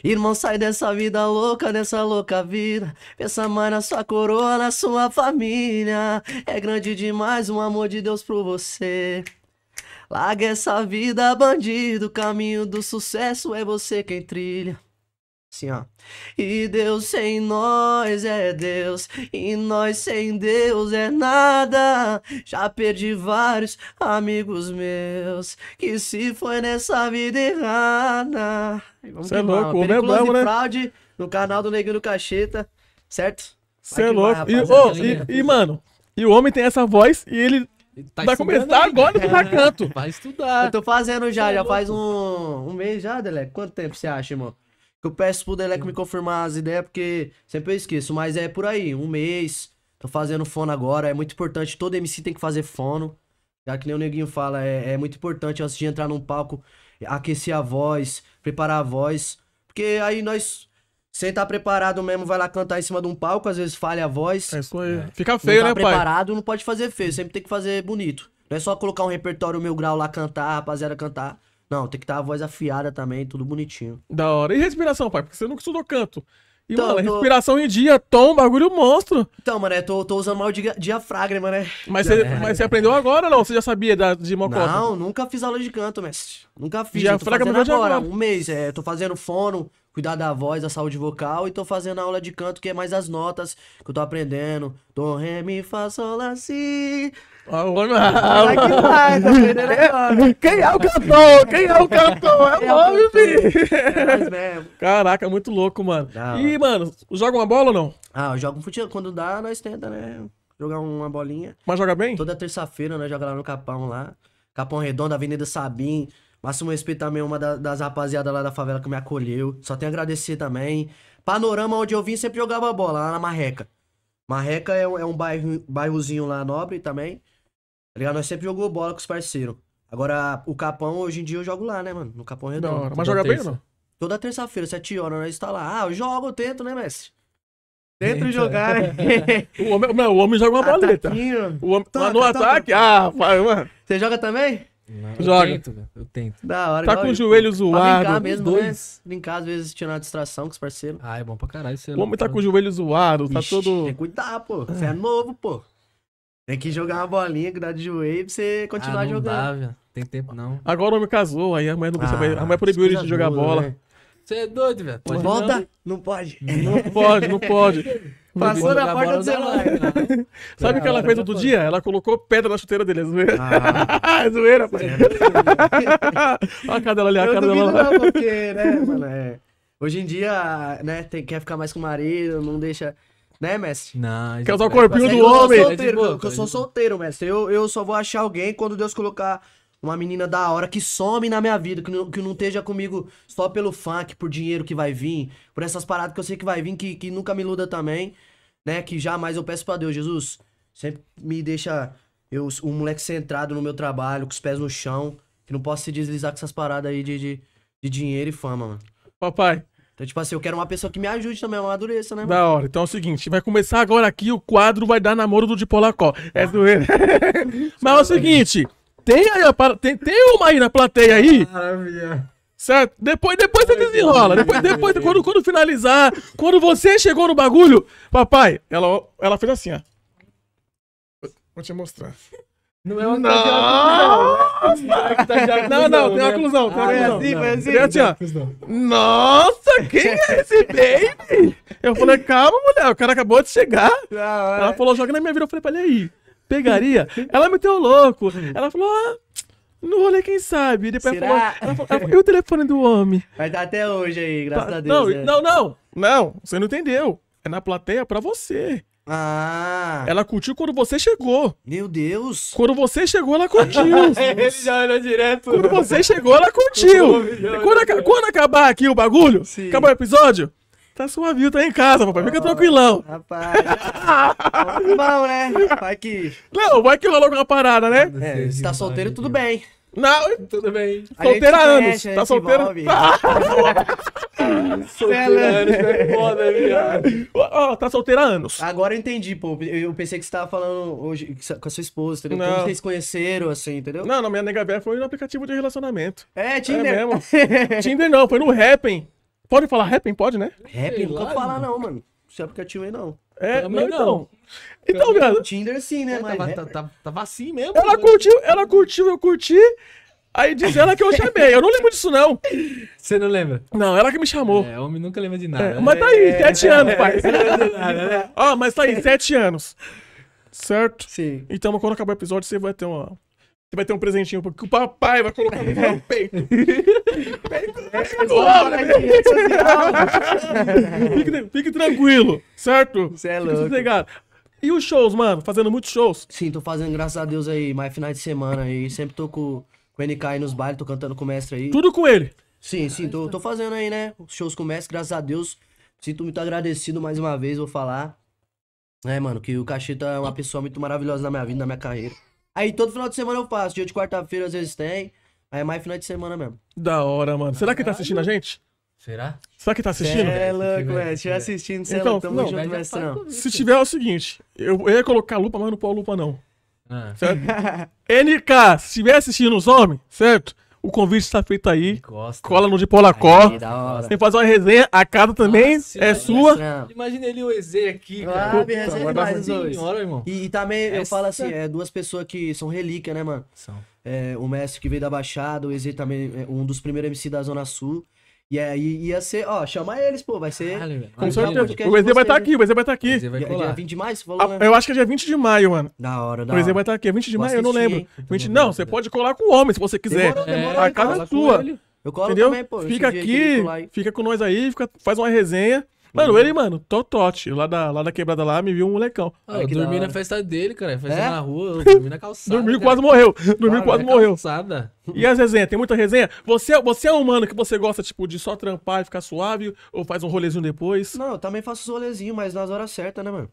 Irmão, sai dessa vida louca, dessa louca vida. Pensa mais na sua coroa, na sua família. É grande demais o amor de Deus por você. Larga essa vida, bandido. O caminho do sucesso é você quem trilha. Assim, ó. E Deus sem nós é Deus, e nós sem Deus é nada. Já perdi vários amigos meus que se foi nessa vida errada. Você é louco, o homem é bravo, né? Fraude no canal do Neguinho do Cacheta, certo? Você é louco. Vai, e, oh, e, e, mano, e o homem tem essa voz e ele Tá vai começar aí. agora no é, canto. Vai estudar. Eu tô fazendo já, é já louco. faz um, um mês já, Dele. Quanto tempo você acha, irmão? Eu peço pro Deleco me confirmar as ideias, porque sempre eu esqueço, mas é por aí, um mês. Tô fazendo fono agora, é muito importante. Todo MC tem que fazer fono. Já que nem o Neguinho fala, é, é muito importante antes de entrar num palco, aquecer a voz, preparar a voz. Porque aí nós sem estar tá preparado mesmo, vai lá cantar em cima de um palco, às vezes falha a voz. É isso aí. É. Fica feio, não tá né, preparado, pai? preparado, não pode fazer feio, sempre tem que fazer bonito. Não é só colocar um repertório meu grau lá, cantar, rapaziada, cantar. Não, tem que estar a voz afiada também, tudo bonitinho. Da hora. E respiração, pai? Porque você nunca estudou canto. E, então, mano, tô... respiração em dia, tom, bagulho monstro. Então, mano, eu tô, tô usando mal o diafragma, né? Mas você, é. mas você aprendeu agora ou não? Você já sabia da, de mocota? Não, nunca fiz aula de canto, mestre. Nunca fiz. Diafragma tô é agora, agora, um mês. É, tô fazendo fono, cuidar da voz, da saúde vocal e tô fazendo aula de canto, que é mais as notas que eu tô aprendendo. Do, ré, mi, fá, sol, lá, si. Vai que tá é Quem é o cantor? Quem é o cantor? É o homem, é filho. É Caraca, muito louco, mano. Não. E, mano, joga uma bola ou não? Ah, eu jogo um futebol. Quando dá, nós tenta, né? Jogar uma bolinha. Mas joga bem? Toda terça-feira nós né? joga lá no Capão, lá. Capão Redondo, Avenida Sabim. Máximo respeito também uma da, das rapaziadas lá da favela que me acolheu. Só tenho a agradecer também. Panorama, onde eu vim, sempre jogava bola, lá na Marreca. Marreca é, é um bairro, bairrozinho lá nobre também. Tá ligado? Nós sempre jogou bola com os parceiros. Agora, o Capão, hoje em dia eu jogo lá, né, mano? No Capão Redondo. Não, mas joga bem não? Toda terça-feira, 7 horas, nós está lá. Ah, eu jogo, eu tento, né, mestre? Tento Eita. jogar, né? o, homem, não, o homem joga uma boleta. Tá? O homem, toca, no toca. ataque, ah, vai, mano. Você joga também? Não, joga. Eu tento, eu tento. Da hora, tá com eu, o joelho zoado. Brincar mesmo, né? dois. Né? Brincar, às vezes, tirar uma distração com os parceiros. Ah, é bom pra caralho. O homem tá com o joelho zoado, tá Ixi, tá todo. Tem que cuidar, pô. Você é novo, pô. Tem que jogar uma bolinha, grudar de joelho pra você continuar ah, não jogando. Dá, velho. Tem tempo não. Agora o homem casou, aí a mãe, não, ah, a mãe proibiu ele de jogar bola. bola. Né? Você é doido, velho. Pode Volta? Não. pode. Não pode, não pode. Passou na porta do celular. Sabe o que ela fez outro dia? Ela colocou pedra na chuteira dele, é zoeira. Ah, é zoeira, pai. Olha a cara dela ali, a cara dela lá. Não, porque, né, mano, é... Hoje em dia, né, tem, quer ficar mais com o marido, não deixa... Né, mestre? Não, que é o corpinho do homem. Eu sou é é solteiro, eu, é sou solteiro, mestre. Eu, eu só vou achar alguém quando Deus colocar uma menina da hora que some na minha vida, que não, que não esteja comigo só pelo funk, por dinheiro que vai vir, por essas paradas que eu sei que vai vir, que, que nunca me iluda também, né? Que jamais eu peço para Deus, Jesus, sempre me deixa eu um moleque centrado no meu trabalho, com os pés no chão, que não posso se deslizar com essas paradas aí de, de, de dinheiro e fama, mano. Papai, então, tipo assim, eu quero uma pessoa que me ajude também a amadurecer, né? Mano? Da hora. Então é o seguinte, vai começar agora aqui o quadro vai dar namoro do Dipolacó. É ele. Mas é o seguinte, tem, aí a, tem, tem uma aí na plateia aí. Maravilha. Certo? Depois, depois você desenrola. Depois, depois quando, quando finalizar, quando você chegou no bagulho, papai, ela, ela fez assim, ó. Vou te mostrar. Não é uma né? é tá não. Não, tem uma inclusão. Tem Foi né? ah, é assim, foi assim. assim Nossa, quem é esse baby? Eu falei, calma, mulher, o cara acabou de chegar. Ah, é. Ela falou, joga na minha vida. Eu falei para ele aí, pegaria? Ela meteu louco. Ela falou, ah, no rolê, quem sabe? Depois Será? falou, ela falou, e o telefone do homem? Vai dar tá até hoje aí, graças tá, a Deus. Não, é. não, não, não, você não entendeu. É na plateia pra você. Ah. Ela curtiu quando você chegou. Meu Deus. Quando você chegou, ela curtiu. Ele já olhou direto. Quando você chegou, ela curtiu. quando, quando, acabar aqui o bagulho, Sim. acabar o episódio, tá sua viu tá em casa, papai. Fica oh, tranquilão. Rapaz. Bom, né? Vai que. Não, vai que rolou com uma parada, né? É, se tá solteiro, tudo bem. Não, tudo bem. Tá solteira há anos. tá solteira? Tá. solteira há anos, é foda, viado. Ó, tá solteira há anos. Agora eu entendi, pô. Eu pensei que você tava falando hoje com a sua esposa, entendeu? Não. Como vocês conheceram, assim, entendeu? Não, não, minha nega véia foi no aplicativo de relacionamento. É, Tinder. É mesmo. Tinder não, foi no Happen. Pode falar Happen? Pode, né? Happen? Não pode falar não, mano. Esse aplicativo aí não. É, não, então. não, então. Então, cara. Tinder sim, né? É, mas tava, tava, é. tava assim mesmo. Ela curtiu, ela curtiu, eu curti. Aí diz ela que eu chamei. Eu não lembro disso, não. Você não lembra? Não, ela que me chamou. É, homem nunca lembra de nada. É, né? mas tá aí, é, sete é, anos, pai. Né? Ó, ah, mas tá aí, sete anos. Certo? Sim. Então, quando acabar o episódio, você vai ter uma, você vai ter um presentinho que o papai vai colocar no meu peito. peito fique, fique tranquilo, certo? Você é louco. E os shows, mano? Fazendo muitos shows? Sim, tô fazendo, graças a Deus, aí, mais finais de semana aí. Sempre tô com, com o NK aí nos bailes, tô cantando com o mestre aí. Tudo com ele? Sim, sim, tô, tô fazendo aí, né? Os Shows com o mestre, graças a Deus. Sinto muito agradecido mais uma vez, vou falar. É, mano, que o Cacheta é uma pessoa muito maravilhosa na minha vida, na minha carreira. Aí todo final de semana eu faço. Dia de quarta-feira às vezes tem. Aí é mais final de semana mesmo. Da hora, mano. Será que tá assistindo a gente? Será? Será que tá assistindo? É, é louco, velho. Se tiver assistindo, você é então, é tamo junto, Se tiver, é o seguinte. Eu, eu ia colocar lupa, mas não pôr lupa, não. Ah. Certo? NK, se tiver assistindo os homens, certo? O convite está feito aí. Gosta, Cola no de Polacó. Tem que fazer uma resenha. A casa também Nossa, é sua. Imagina, imagina ele o EZ aqui, cara. Ah, irmão. E, e também Essa... eu falo assim, é duas pessoas que são relíquia, né, mano? São. É, o mestre que veio da Baixada, o EZ também é um dos primeiros MC da Zona Sul. E aí ia ser, ó, chama eles, pô, vai ser. Caralho, com certeza. O Wesley vai estar tá aqui, o Wesley vai estar tá aqui. Vai dia 20 de maio, você falou, ah, né? Eu acho que é dia 20 de maio, mano. Da hora, da hora. O Wesley vai estar tá aqui, é 20 de maio, eu não lembro. 20... Não, né, você pode colar com o homem se você quiser. é. demorou, a então, casa é sua. Eu colo Entendeu? também, pô. Fica aqui, fica com nós aí, fica, faz uma resenha. Mano, ele, mano, Totote, lá da, lá da quebrada lá, me viu um molecão. Ah, eu dormi na festa dele, cara. Festa é? na rua, eu dormi na calçada. dormiu quase morreu. Dormiu ah, quase morreu. Calçada. E as resenhas? Tem muita resenha? Você, você é um mano que você gosta, tipo, de só trampar e ficar suave? Ou faz um rolezinho depois? Não, eu também faço os rolezinhos, mas nas horas certas, né, mano?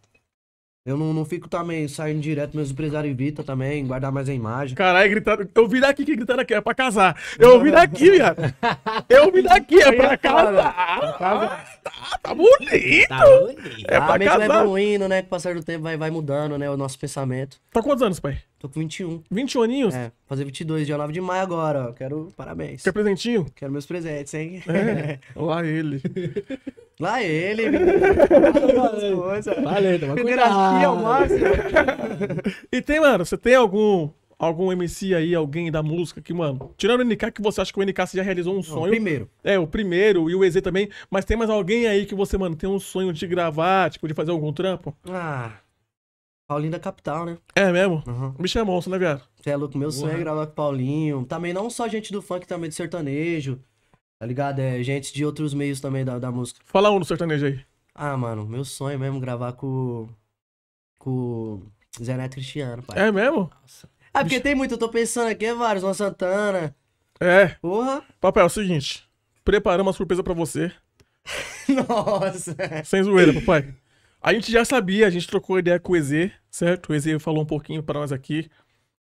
Eu não, não fico também saindo direto, meus empresários evitam também, guardar mais a imagem. Caralho, gritando. Eu então vim daqui que gritando aqui, é pra casar. Eu vim daqui, viado. Eu vim daqui, é, é pra casar. Tá, tá, bonito. Tá bonito. É pra A casar. vai evoluindo, né? Com o passar do tempo vai, vai mudando, né? O nosso pensamento. Tá quantos anos, pai? Tô com 21. 21 aninhos? É, fazer 22, dia 9 de maio agora, ó. Quero parabéns. Quer presentinho? Quero meus presentes, hein? É. Lá ele. Lá ele, menino. Valeu, toma Federacia ao é máximo. e tem, mano, você tem algum algum MC aí, alguém da música que, mano, tirando o NK, que você acha que o NK já realizou um sonho? O primeiro. É, o primeiro e o EZ também, mas tem mais alguém aí que você, mano, tem um sonho de gravar, tipo, de fazer algum trampo? Ah, Paulinho da capital, né? É mesmo? Uhum. O bicho é monstro, né, viado? Você é louco, meu sonho é gravar com o Paulinho. Também não só gente do funk, também do sertanejo. Tá ligado? É gente de outros meios também da, da música. Fala um do sertanejo aí. Ah, mano, meu sonho mesmo é gravar com. Com. Zé Neto Cristiano, pai. É mesmo? Nossa. Ah, porque bicho... tem muito, eu tô pensando aqui, é vários, Uma Santana. É. Porra. Papai, é o seguinte. Preparamos uma surpresa pra você. Nossa. Sem zoeira, papai. A gente já sabia, a gente trocou ideia com o EZ, certo? O EZ falou um pouquinho para nós aqui.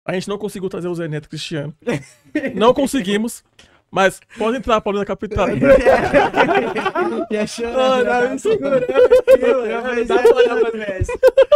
A gente não conseguiu trazer o Zé Neto Cristiano. não conseguimos. Mas pode entrar, Paulinho da Capital. Já chorando. Né? É mano, me segurando.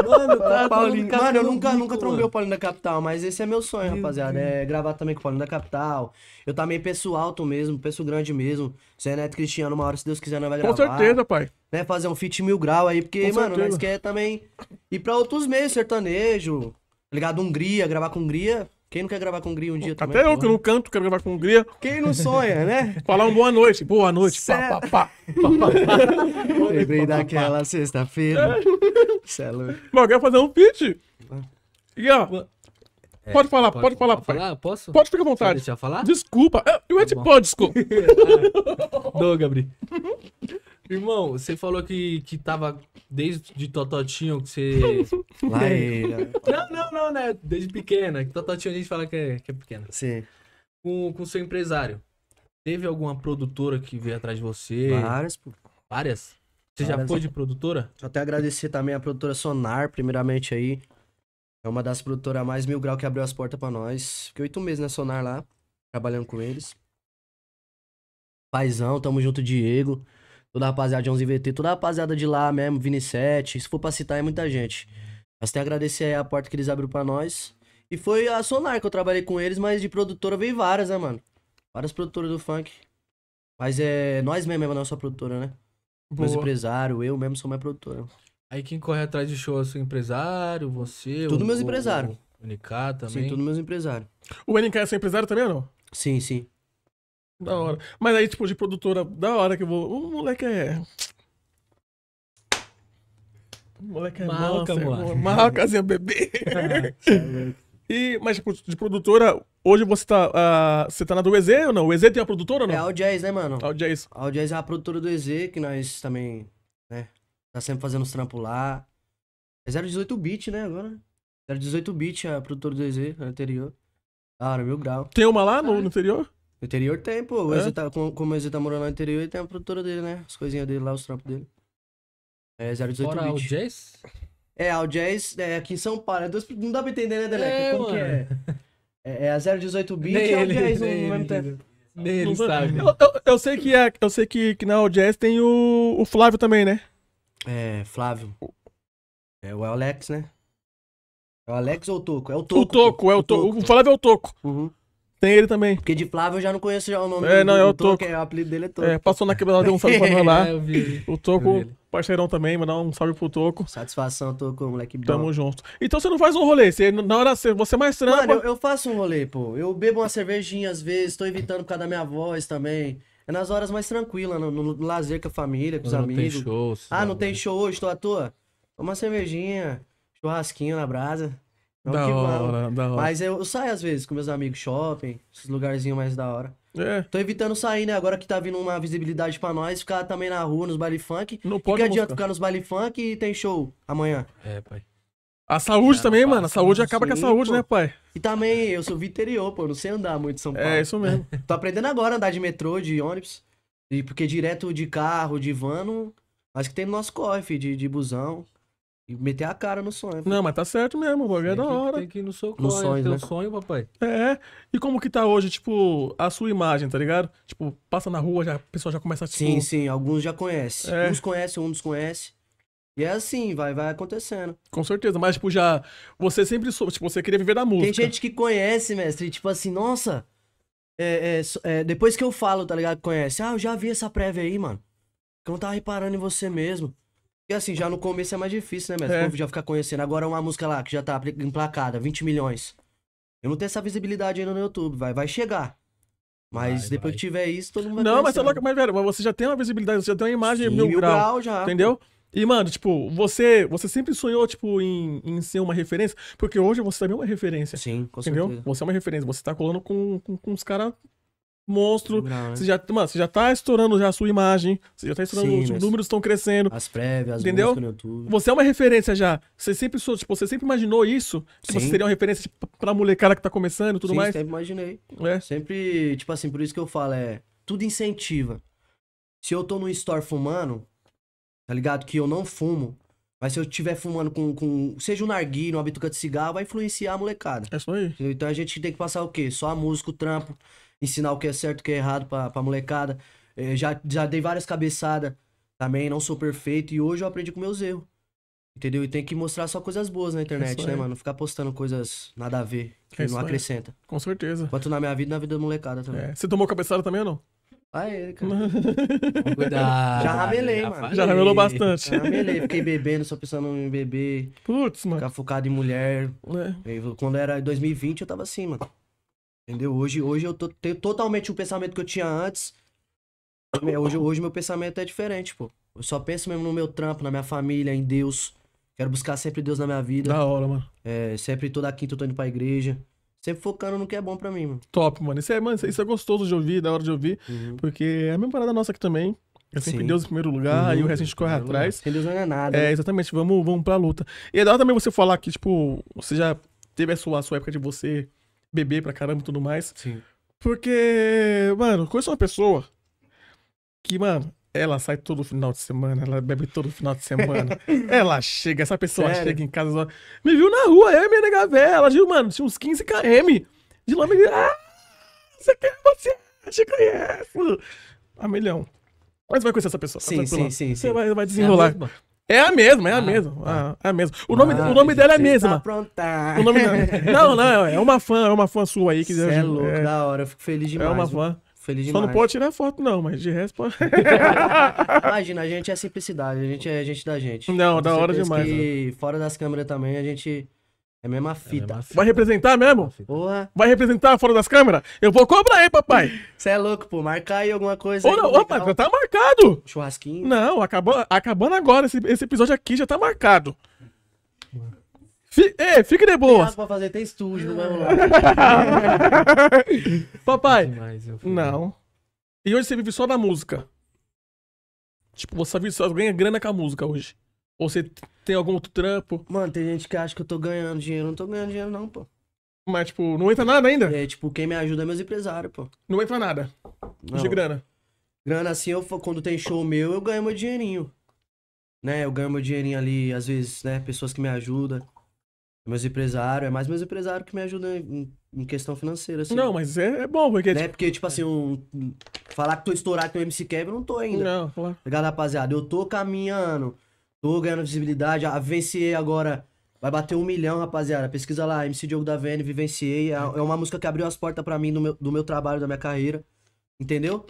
Mano, Mano, eu nunca, nunca trombei o Paulinho da Capital, mas esse é meu sonho, meu rapaziada. É Deus. É gravar também com o Paulinho da Capital. Eu também tá peço alto mesmo, peço grande mesmo. Zé Neto Cristiano, uma hora, se Deus quiser, nós vai gravar. Com certeza, pai. Né, fazer um fit mil grau aí, porque, com mano, nós quer também ir pra outros meios, sertanejo, tá ligado? Hungria, gravar com Hungria. Quem não quer gravar com Gria um dia também? É até eu que né? não canto, quero gravar com Gria. Quem não sonha, é, né? Falar um boa noite. Boa noite. Pá, pá, pá, Lembrei daquela sexta-feira. É. Celo. Mas eu quero fazer um pitch? Ah. E ó. pode falar, pode, falar. Pode falar? Posso? Pode ficar à vontade. Deixa eu falar? Desculpa. Eu ia te tá pôr, desculpa. Não, Gabriel. Irmão, você falou que, que tava desde de Tototinho, que você. Lá ele. Não, não, não, né? Desde pequena. Que Tototinho a gente fala que é, que é pequena. Sim. Com com seu empresário. Teve alguma produtora que veio atrás de você? Várias, pô. Várias? Você Várias. já foi de produtora? Eu até agradecer também a produtora Sonar, primeiramente aí. É uma das produtoras mais mil grau que abriu as portas para nós. Fiquei oito meses na Sonar lá, trabalhando com eles. Paizão, tamo junto, Diego toda a rapaziada de 11VT, toda a rapaziada de lá mesmo, Vini 7, se for pra citar é muita gente. Mas tem que agradecer aí a porta que eles abriram pra nós. E foi a Sonar que eu trabalhei com eles, mas de produtora veio várias, né, mano? Várias produtoras do funk. Mas é nós mesmo, é a nossa produtora, né? Boa. Meus empresários, eu mesmo sou mais produtora. Aí quem corre atrás de show é seu empresário, você... Tudo o, meus empresários. O NK também? Sim, tudo meus empresários. O NK é seu empresário também ou não? Sim, sim. Da hora. Mas aí, tipo, de produtora, da hora que eu vou. O moleque é. O moleque é Malca, mano. Malcazinha, bebê. e, mas, tipo, de produtora, hoje você tá. Uh, você tá na do EZ ou não? O EZ tem uma produtora ou não? É a Audiaz, né, mano? Audiaz. A Audiaz é a produtora do EZ, que nós também, né? Tá sempre fazendo os trampos lá. É 018 bit, né, agora? 018 bit, a produtora do EZ, anterior. Ah, hora mil grau. Tem uma lá no, ah. no interior? No interior tem, pô. O é? Tá, como, ele o Ezio tá morando no interior, ele tem a produtora dele, né? As coisinhas dele lá, os trampos dele. É 018 Fora o Jazz? É, o Jazz é aqui em São Paulo. É dois, não dá pra entender, né, Deleque? É, como mano. que é? é? É, a 018 bit e o Jazz no mesmo tempo. Nele, sabe? Eu, eu, eu, sei que, é, eu sei que, que na é OJS tem o, o Flávio também, né? É, Flávio. É o Alex, né? É o Alex ou o Toco? É o Toco. O Toco, é o Toco. O, Flávio é o Toco. Uhum. Tem ele também. Porque de Flávio eu já não conheço já o nome é, dele. É, não, é o Toco. É, o apelido dele é Toco. É, passou na quebrada, deu um salve pra nós é, lá. é, O Toco, parceirão também, mandar um salve pro Toco. Satisfação, Toco, moleque bom. Tamo junto. Então você não faz um rolê, você, na hora você é mais trampa... Mano, eu, eu faço um rolê, pô. Eu bebo uma cervejinha às vezes, tô evitando por causa da minha voz também. É nas horas mais tranquilas, no, no, no, lazer com a família, com os não amigos. Não tem show. Ah, tá não tem show hoje, tô à toa? Uma cervejinha, churrasquinho na brasa da que hora, vamos. da hora. Mas eu, eu, saio às vezes com meus amigos shopping, esses lugarzinhos mais da hora. É. Tô evitando sair, né? Agora que tá vindo uma visibilidade pra nós, ficar também na rua, nos baile funk. Não pode. Que, que adianta ficar nos baile funk e tem show amanhã? É, pai. A saúde é, também, mano. A saúde acaba com a saúde, pô. né, pai? E também, eu sou viterior, pô. Não sei andar muito em São é, Paulo. É, isso mesmo. Tô aprendendo agora a andar de metrô, de ônibus. E porque direto de carro, de van, não... que tem no nosso corre, filho, de, de busão. E meter a cara no sonho. Né? Não, mas tá certo mesmo, o bagulho é da hora. Tem que ir no seu no sonho, né? sonho, papai. É. E como que tá hoje, tipo, a sua imagem, tá ligado? Tipo, passa na rua, já, a pessoa já começa a tipo... Sim, sim, alguns já conhecem. É. Uns conhecem, um conhecem E é assim, vai, vai acontecendo. Com certeza, mas, tipo, já. Você sempre soube, tipo, você queria viver da música. Tem gente que conhece, mestre, tipo assim, nossa. É, é, é, depois que eu falo, tá ligado? Conhece. Ah, eu já vi essa prévia aí, mano. Que eu não tava reparando em você mesmo. E assim, já no começo é mais difícil, né, mesmo? É. já ficar conhecendo. Agora uma música lá que já tá emplacada, 20 milhões. Eu não tenho essa visibilidade ainda no YouTube, vai, vai chegar. Mas vai, depois vai. que tiver isso, todo mundo vai Não, mas, é mas, mas você já tem uma visibilidade, você já tem uma imagem Sim, mil, mil grau, grau já. Entendeu? E, mano, tipo, você, você sempre sonhou, tipo, em, em ser uma referência, porque hoje você também é uma referência. Sim, com entendeu? certeza. Você é uma referência, você tá colando com, com, com os caras monstro. Não, né? você já, mano, você já tá estourando já a sua imagem, você já tá estourando, sim, os mas... números estão crescendo. As prévias, as entendeu? no YouTube. Você é uma referência já. Você sempre sou, tipo, você sempre imaginou isso? Tipo, sim. você seria uma referência tipo, pra molecada que tá começando e tudo sim, mais? sempre imaginei. É. Sempre, tipo assim, por isso que eu falo, é, tudo incentiva. Se eu tô num store fumando, tá ligado? Que eu não fumo, mas se eu estiver fumando com, com seja um narguilho, uma bituca de cigarro, vai influenciar a molecada. É isso aí. Então a gente tem que passar o quê? Só a música, o trampo ensinar o que é certo o que é errado pra, pra molecada. É, já, já dei várias cabeçadas também, não sou perfeito. E hoje eu aprendi com meus erros. Entendeu? E tem que mostrar só coisas boas na é internet, é né, mano? Não ficar postando coisas nada a ver, que é não acrescenta. Com certeza. Quanto na minha vida, na vida da molecada também. É. Você tomou cabeçada também ou não? Ah, é, cara. Cuidado. Já ramelei, mano. Já ramelou bastante. Já ramelei, fiquei bebendo, só pensando em beber. Putz, mano. Ficar focado em mulher. É. Quando era 2020, eu tava assim, mano. Entendeu? Hoje, hoje eu tô, tenho totalmente o pensamento que eu tinha antes. É, hoje, hoje meu pensamento é diferente, pô. Eu só penso mesmo no meu trampo, na minha família, em Deus. Quero buscar sempre Deus na minha vida. Da hora, mano. É, sempre toda quinta eu tô indo pra igreja. Sempre focando no que é bom pra mim, mano. Top, mano. Isso é, mano, isso é gostoso de ouvir, da hora de ouvir. Uhum. Porque é a mesma parada nossa aqui também. É sempre Sim. Deus em primeiro lugar uhum. e o resto a gente corre atrás. Sem Deus não é nada. É, né? exatamente. Vamos, vamos pra luta. E é da hora também você falar que, tipo, você já teve a sua, a sua época de você beber pra caramba e tudo mais. Sim. Porque, mano, conheço uma pessoa que, mano, ela sai todo final de semana, ela bebe todo final de semana. ela chega, essa pessoa Sério? chega em casa Me viu na rua, é minha nega véia. Ela viu, mano, tinha uns 15 km. De lá me viu, ah, você quer, você te conhece. É A milhão. Mas vai conhecer essa pessoa. Sim, sim, sim, sim. Você vai, vai é desenrolar. É é a mesma, é a ah, mesma. Tá. Ah, é a mesma. O nome, ah, o nome dela é a mesma. Tá Aprontar. O nome Não, não, é uma fã, é uma fã sua aí que Você é louco, é... da hora, eu fico feliz demais. É uma fã. Feliz demais. Só não pode tirar foto, não, mas de resto pode. Imagina, a gente é simplicidade, a gente é gente da gente. Não, da hora demais. E né? fora das câmeras também, a gente é a mesma é fita. Vai representar mesmo? Porra. Vai representar fora das câmeras? Eu vou cobrar aí, papai. Você é louco, pô. Marcar aí alguma coisa. Ô, não, opa, já tá marcado. Churrasquinho. Não, acabou, acabando agora. Esse, esse episódio aqui já tá marcado. F é, fique de boa. Tem pra fazer tem estúdio, vamos lá. papai. não. E hoje você vive só da música. Tipo, você, vive, você ganha grana com a música hoje. Ou você tem algum outro trampo? Mano, tem gente que acha que eu tô ganhando dinheiro. Não tô ganhando dinheiro, não, pô. Mas, tipo, não entra nada ainda? É, tipo, quem me ajuda é meus empresários, pô. Não entra nada. Não. De grana. Grana, assim, eu, quando tem show meu, eu ganho meu dinheirinho. Né? Eu ganho meu dinheirinho ali, às vezes, né? Pessoas que me ajudam. Meus empresários, é mais meus empresários que me ajudam em, em questão financeira, assim. Não, mas é, é bom, porque. Né? Tipo porque, tipo assim, um, falar que tô estourado que o MC Kevin, eu não tô ainda. Não, claro. Tá ligado, rapaziada? Eu tô caminhando. Tô ganhando visibilidade. A Vivenciei agora vai bater um milhão, rapaziada. Pesquisa lá, MC Diogo da VN, Vivenciei. É, é uma música que abriu as portas para mim do meu, do meu trabalho, da minha carreira. Entendeu?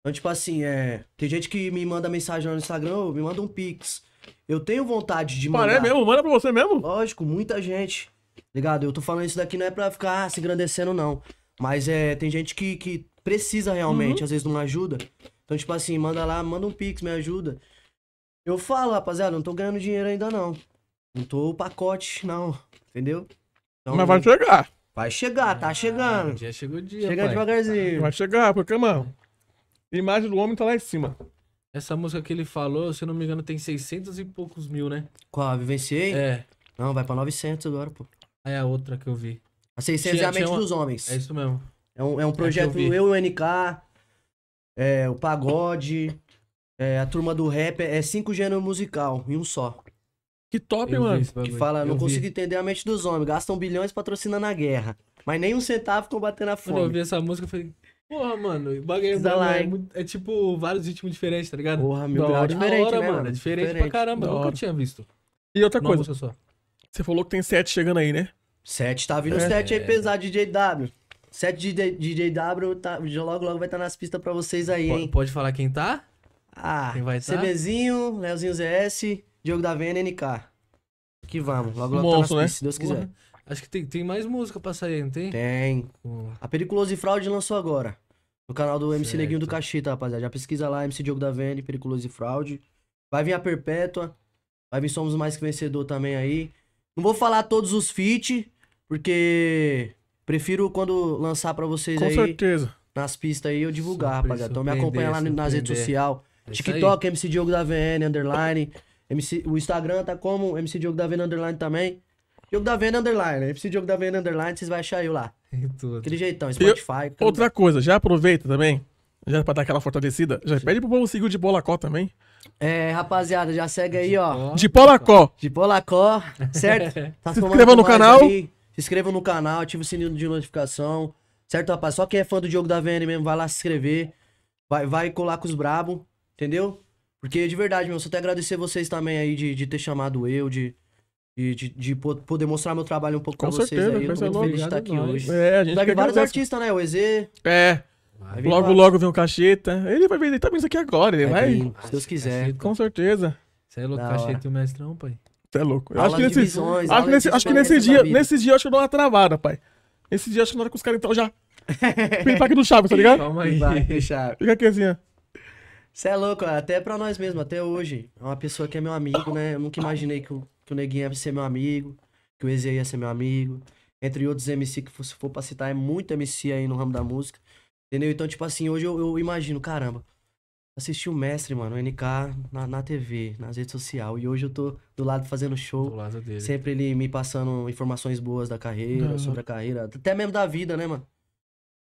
Então, tipo assim, é. Tem gente que me manda mensagem no Instagram, me manda um pix. Eu tenho vontade de mandar. Mano, é mesmo? Manda pra você mesmo? Lógico, muita gente. Ligado? Eu tô falando isso daqui não é pra ficar ah, se engrandecendo, não. Mas é, tem gente que, que precisa realmente, uhum. às vezes não ajuda. Então, tipo assim, manda lá, manda um pix, me ajuda. Eu falo, rapaziada, não tô ganhando dinheiro ainda não. Não tô o pacote, não. Entendeu? Então, Mas vai chegar. Vai chegar, tá ah, chegando. Um dia chegou o dia. Chega pai. devagarzinho. Vai chegar, porque, mano, a imagem do homem tá lá em cima. Essa música que ele falou, se não me engano, tem 600 e poucos mil, né? Qual? Vivenciei? É. Não, vai pra 900 agora, pô. Aí ah, é a outra que eu vi. A 600 é a mente uma... dos homens. É isso mesmo. É um, é um é projeto, é eu, eu, o NK, é, o Pagode. É, a turma do rap é cinco gêneros musical em um só. Que top, eu mano. Que fala, eu não vi. consigo entender a mente dos homens. Gastam bilhões patrocinando a guerra. Mas nem um centavo combatendo a fome. Quando eu vi essa música, eu falei, Porra, mano, o bagulho é, é, é, tipo vários ritmos diferentes, tá ligado? Porra, meu graus diferente, hora, né, mano? É diferente, diferente. pra caramba, nunca tinha visto. E outra coisa, você falou que tem sete chegando aí, né? Sete, tá vindo é. sete aí pesado, DJW. Sete DJ, DJW, tá, logo logo vai estar tá nas pistas pra vocês aí, pode, hein? Pode falar quem tá? Ah, Quem tá? CBzinho, Leozinho ZS, Diogo da Vena NK. Que vamos, logo logo Monstro, tá né? pistas, se Deus quiser. Acho que tem, tem mais música pra sair, não tem? Tem. A Periculose Fraude lançou agora. No canal do MC certo. Neguinho do Caxita, rapaziada. Já pesquisa lá, MC Diogo da Vene, Periculose Fraude. Vai vir a Perpétua. Vai vir Somos Mais Que Vencedor também aí. Não vou falar todos os feat, porque prefiro quando lançar para vocês Com aí. Com certeza. Nas pistas aí eu divulgar, Surpre rapaziada. Então me acompanha lá nas redes sociais. É TikTok, MC Diogo da VN, underline. MC, o Instagram tá como MC Diogo da VN, underline também. Diogo da VN, underline. MC Diogo da VN, underline, vocês vão achar eu lá. Aquele jeitão, Spotify. Eu, outra coisa, já aproveita também, já pra dar aquela fortalecida, já Sim. pede pro povo seguir o de Bolacó também. É, rapaziada, já segue aí, ó. De Polacó. De Polacó, certo? Tá se inscreva no canal. Aí. Se inscreva no canal, ativa o sininho de notificação. Certo, rapaz? Só quem é fã do Diogo da VN mesmo, vai lá se inscrever. Vai, vai colar com os brabos. Entendeu? Porque de verdade, meu, só até agradecer vocês também aí de, de ter chamado eu, de, de, de, de poder mostrar meu trabalho um pouco com pra certeza, vocês aí. Eu tô é muito feliz de estar é aqui nós. hoje. É, a gente Daqui vários artistas, né? O EZ. É. Logo, lá. logo vem o Cacheta. Ele vai vir ele tá vindo aqui agora, ele é, vai. Bem, se Deus quiser. Cacheta. Com certeza. Você é louco, Cacheta e o mestrão, pai. Você é louco. Acho que, nesse, visões, acho, nesse, acho que nesse dia, nesse dia, acho que eu dou uma travada, pai. Nesse dia, acho que na hora que os caras então já. Pintar aqui no chave, tá ligado? Calma aí. Vai, Fica aqui assim, ó. Você é louco, até pra nós mesmo, até hoje. É uma pessoa que é meu amigo, né? Eu nunca imaginei que o, que o Neguinho ia ser meu amigo, que o Eze ia ser meu amigo. Entre outros MC que, se for pra citar, é muito MC aí no ramo da música. Entendeu? Então, tipo assim, hoje eu, eu imagino, caramba, assisti o mestre, mano, o NK na, na TV, nas redes sociais. E hoje eu tô do lado fazendo show. Do lado dele. Sempre ele me passando informações boas da carreira, Não. Uhum. sobre a carreira, até mesmo da vida, né, mano?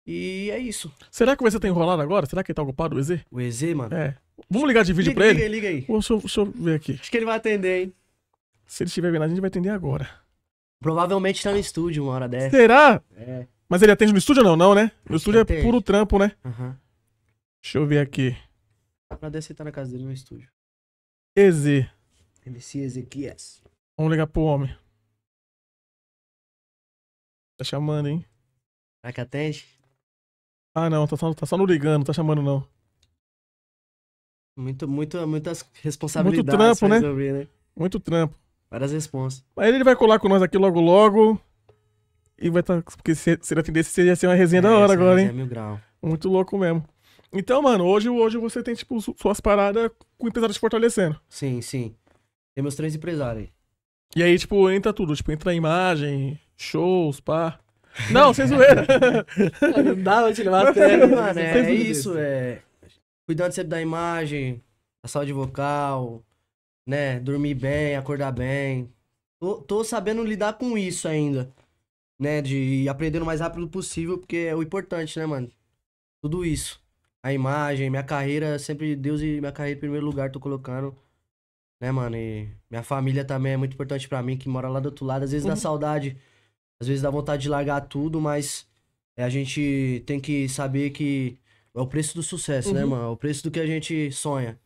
E é isso. Será que o EZ tá enrolado agora? Será que ele tá ocupado, o EZ? O EZ, mano? É. Vamos ligar de vídeo liga, pra liga, ele? Liga, liga aí. Deixa eu, deixa eu ver aqui. Acho que ele vai atender, hein? Se ele estiver vendo, a gente vai atender agora. Provavelmente tá no estúdio uma hora dessa. Será? É. Mas ele atende no estúdio ou não? Não, né? No estúdio é puro trampo, né? Uhum. Deixa eu ver aqui. Pra descer tá na casa dele no estúdio. EZ. MC Ezequias. Vamos ligar pro homem. Tá chamando, hein? Será que atende? Ah, não, tá só, tá só não ligando, não tá chamando não. Muito, muito, muitas responsabilidades. Muito trampo, né? Resolver, né? Muito trampo. Várias respostas. Mas ele vai colar com nós aqui logo logo. E vai estar. Tá, porque se, se ele atendesse, seria ser uma resenha é, da hora agora, hein? É mil grau. Muito louco mesmo. Então, mano, hoje, hoje você tem, tipo, suas paradas com empresários te fortalecendo. Sim, sim. Tem meus três empresários. E aí, tipo, entra tudo, tipo, entra a imagem, shows, pá. Não, sem zoeira. não Dava, pra te levar até. Mano, é, é isso, é. Cuidando sempre da imagem, da saúde vocal, né? Dormir bem, acordar bem. Tô, tô sabendo lidar com isso ainda. Né? De ir aprendendo o mais rápido possível, porque é o importante, né, mano? Tudo isso. A imagem, minha carreira, sempre Deus e minha carreira em primeiro lugar, tô colocando né, mano? E minha família também é muito importante para mim, que mora lá do outro lado. Às vezes uhum. dá saudade às vezes dá vontade de largar tudo, mas é, a gente tem que saber que é o preço do sucesso, né, uhum. né, mano? É o preço do que a gente sonha.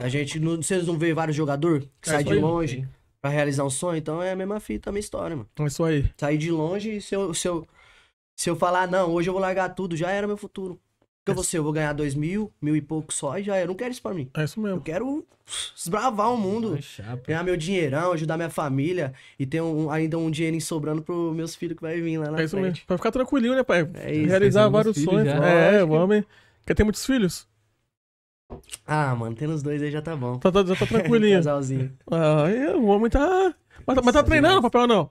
A gente, não, vocês não vê vários jogadores que é saem de longe aí. pra realizar um sonho, então é a mesma fita, a mesma história, mano. Então É isso aí. Sair de longe e se eu, se eu, se eu falar, ah, não, hoje eu vou largar tudo, já era meu futuro. Porque eu vou ser, eu vou ganhar dois mil, mil e pouco só e já. É. Eu não quero isso pra mim. É isso mesmo. Eu quero esbravar o mundo, ganhar meu dinheirão, ajudar minha família e ter um, ainda um dinheirinho sobrando pros meus filhos que vai vir lá na é isso frente. Mesmo. Pra ficar tranquilinho, né, pai? É isso, Realizar vários sonhos. Já, é, o homem. Quer ter muitos filhos? Ah, mano, tendo os dois aí já tá bom. Tá, tá, já tá tranquilinho. Casalzinho. Ah, é, o homem tá. Mas, tá, mas tá treinando, papel, não?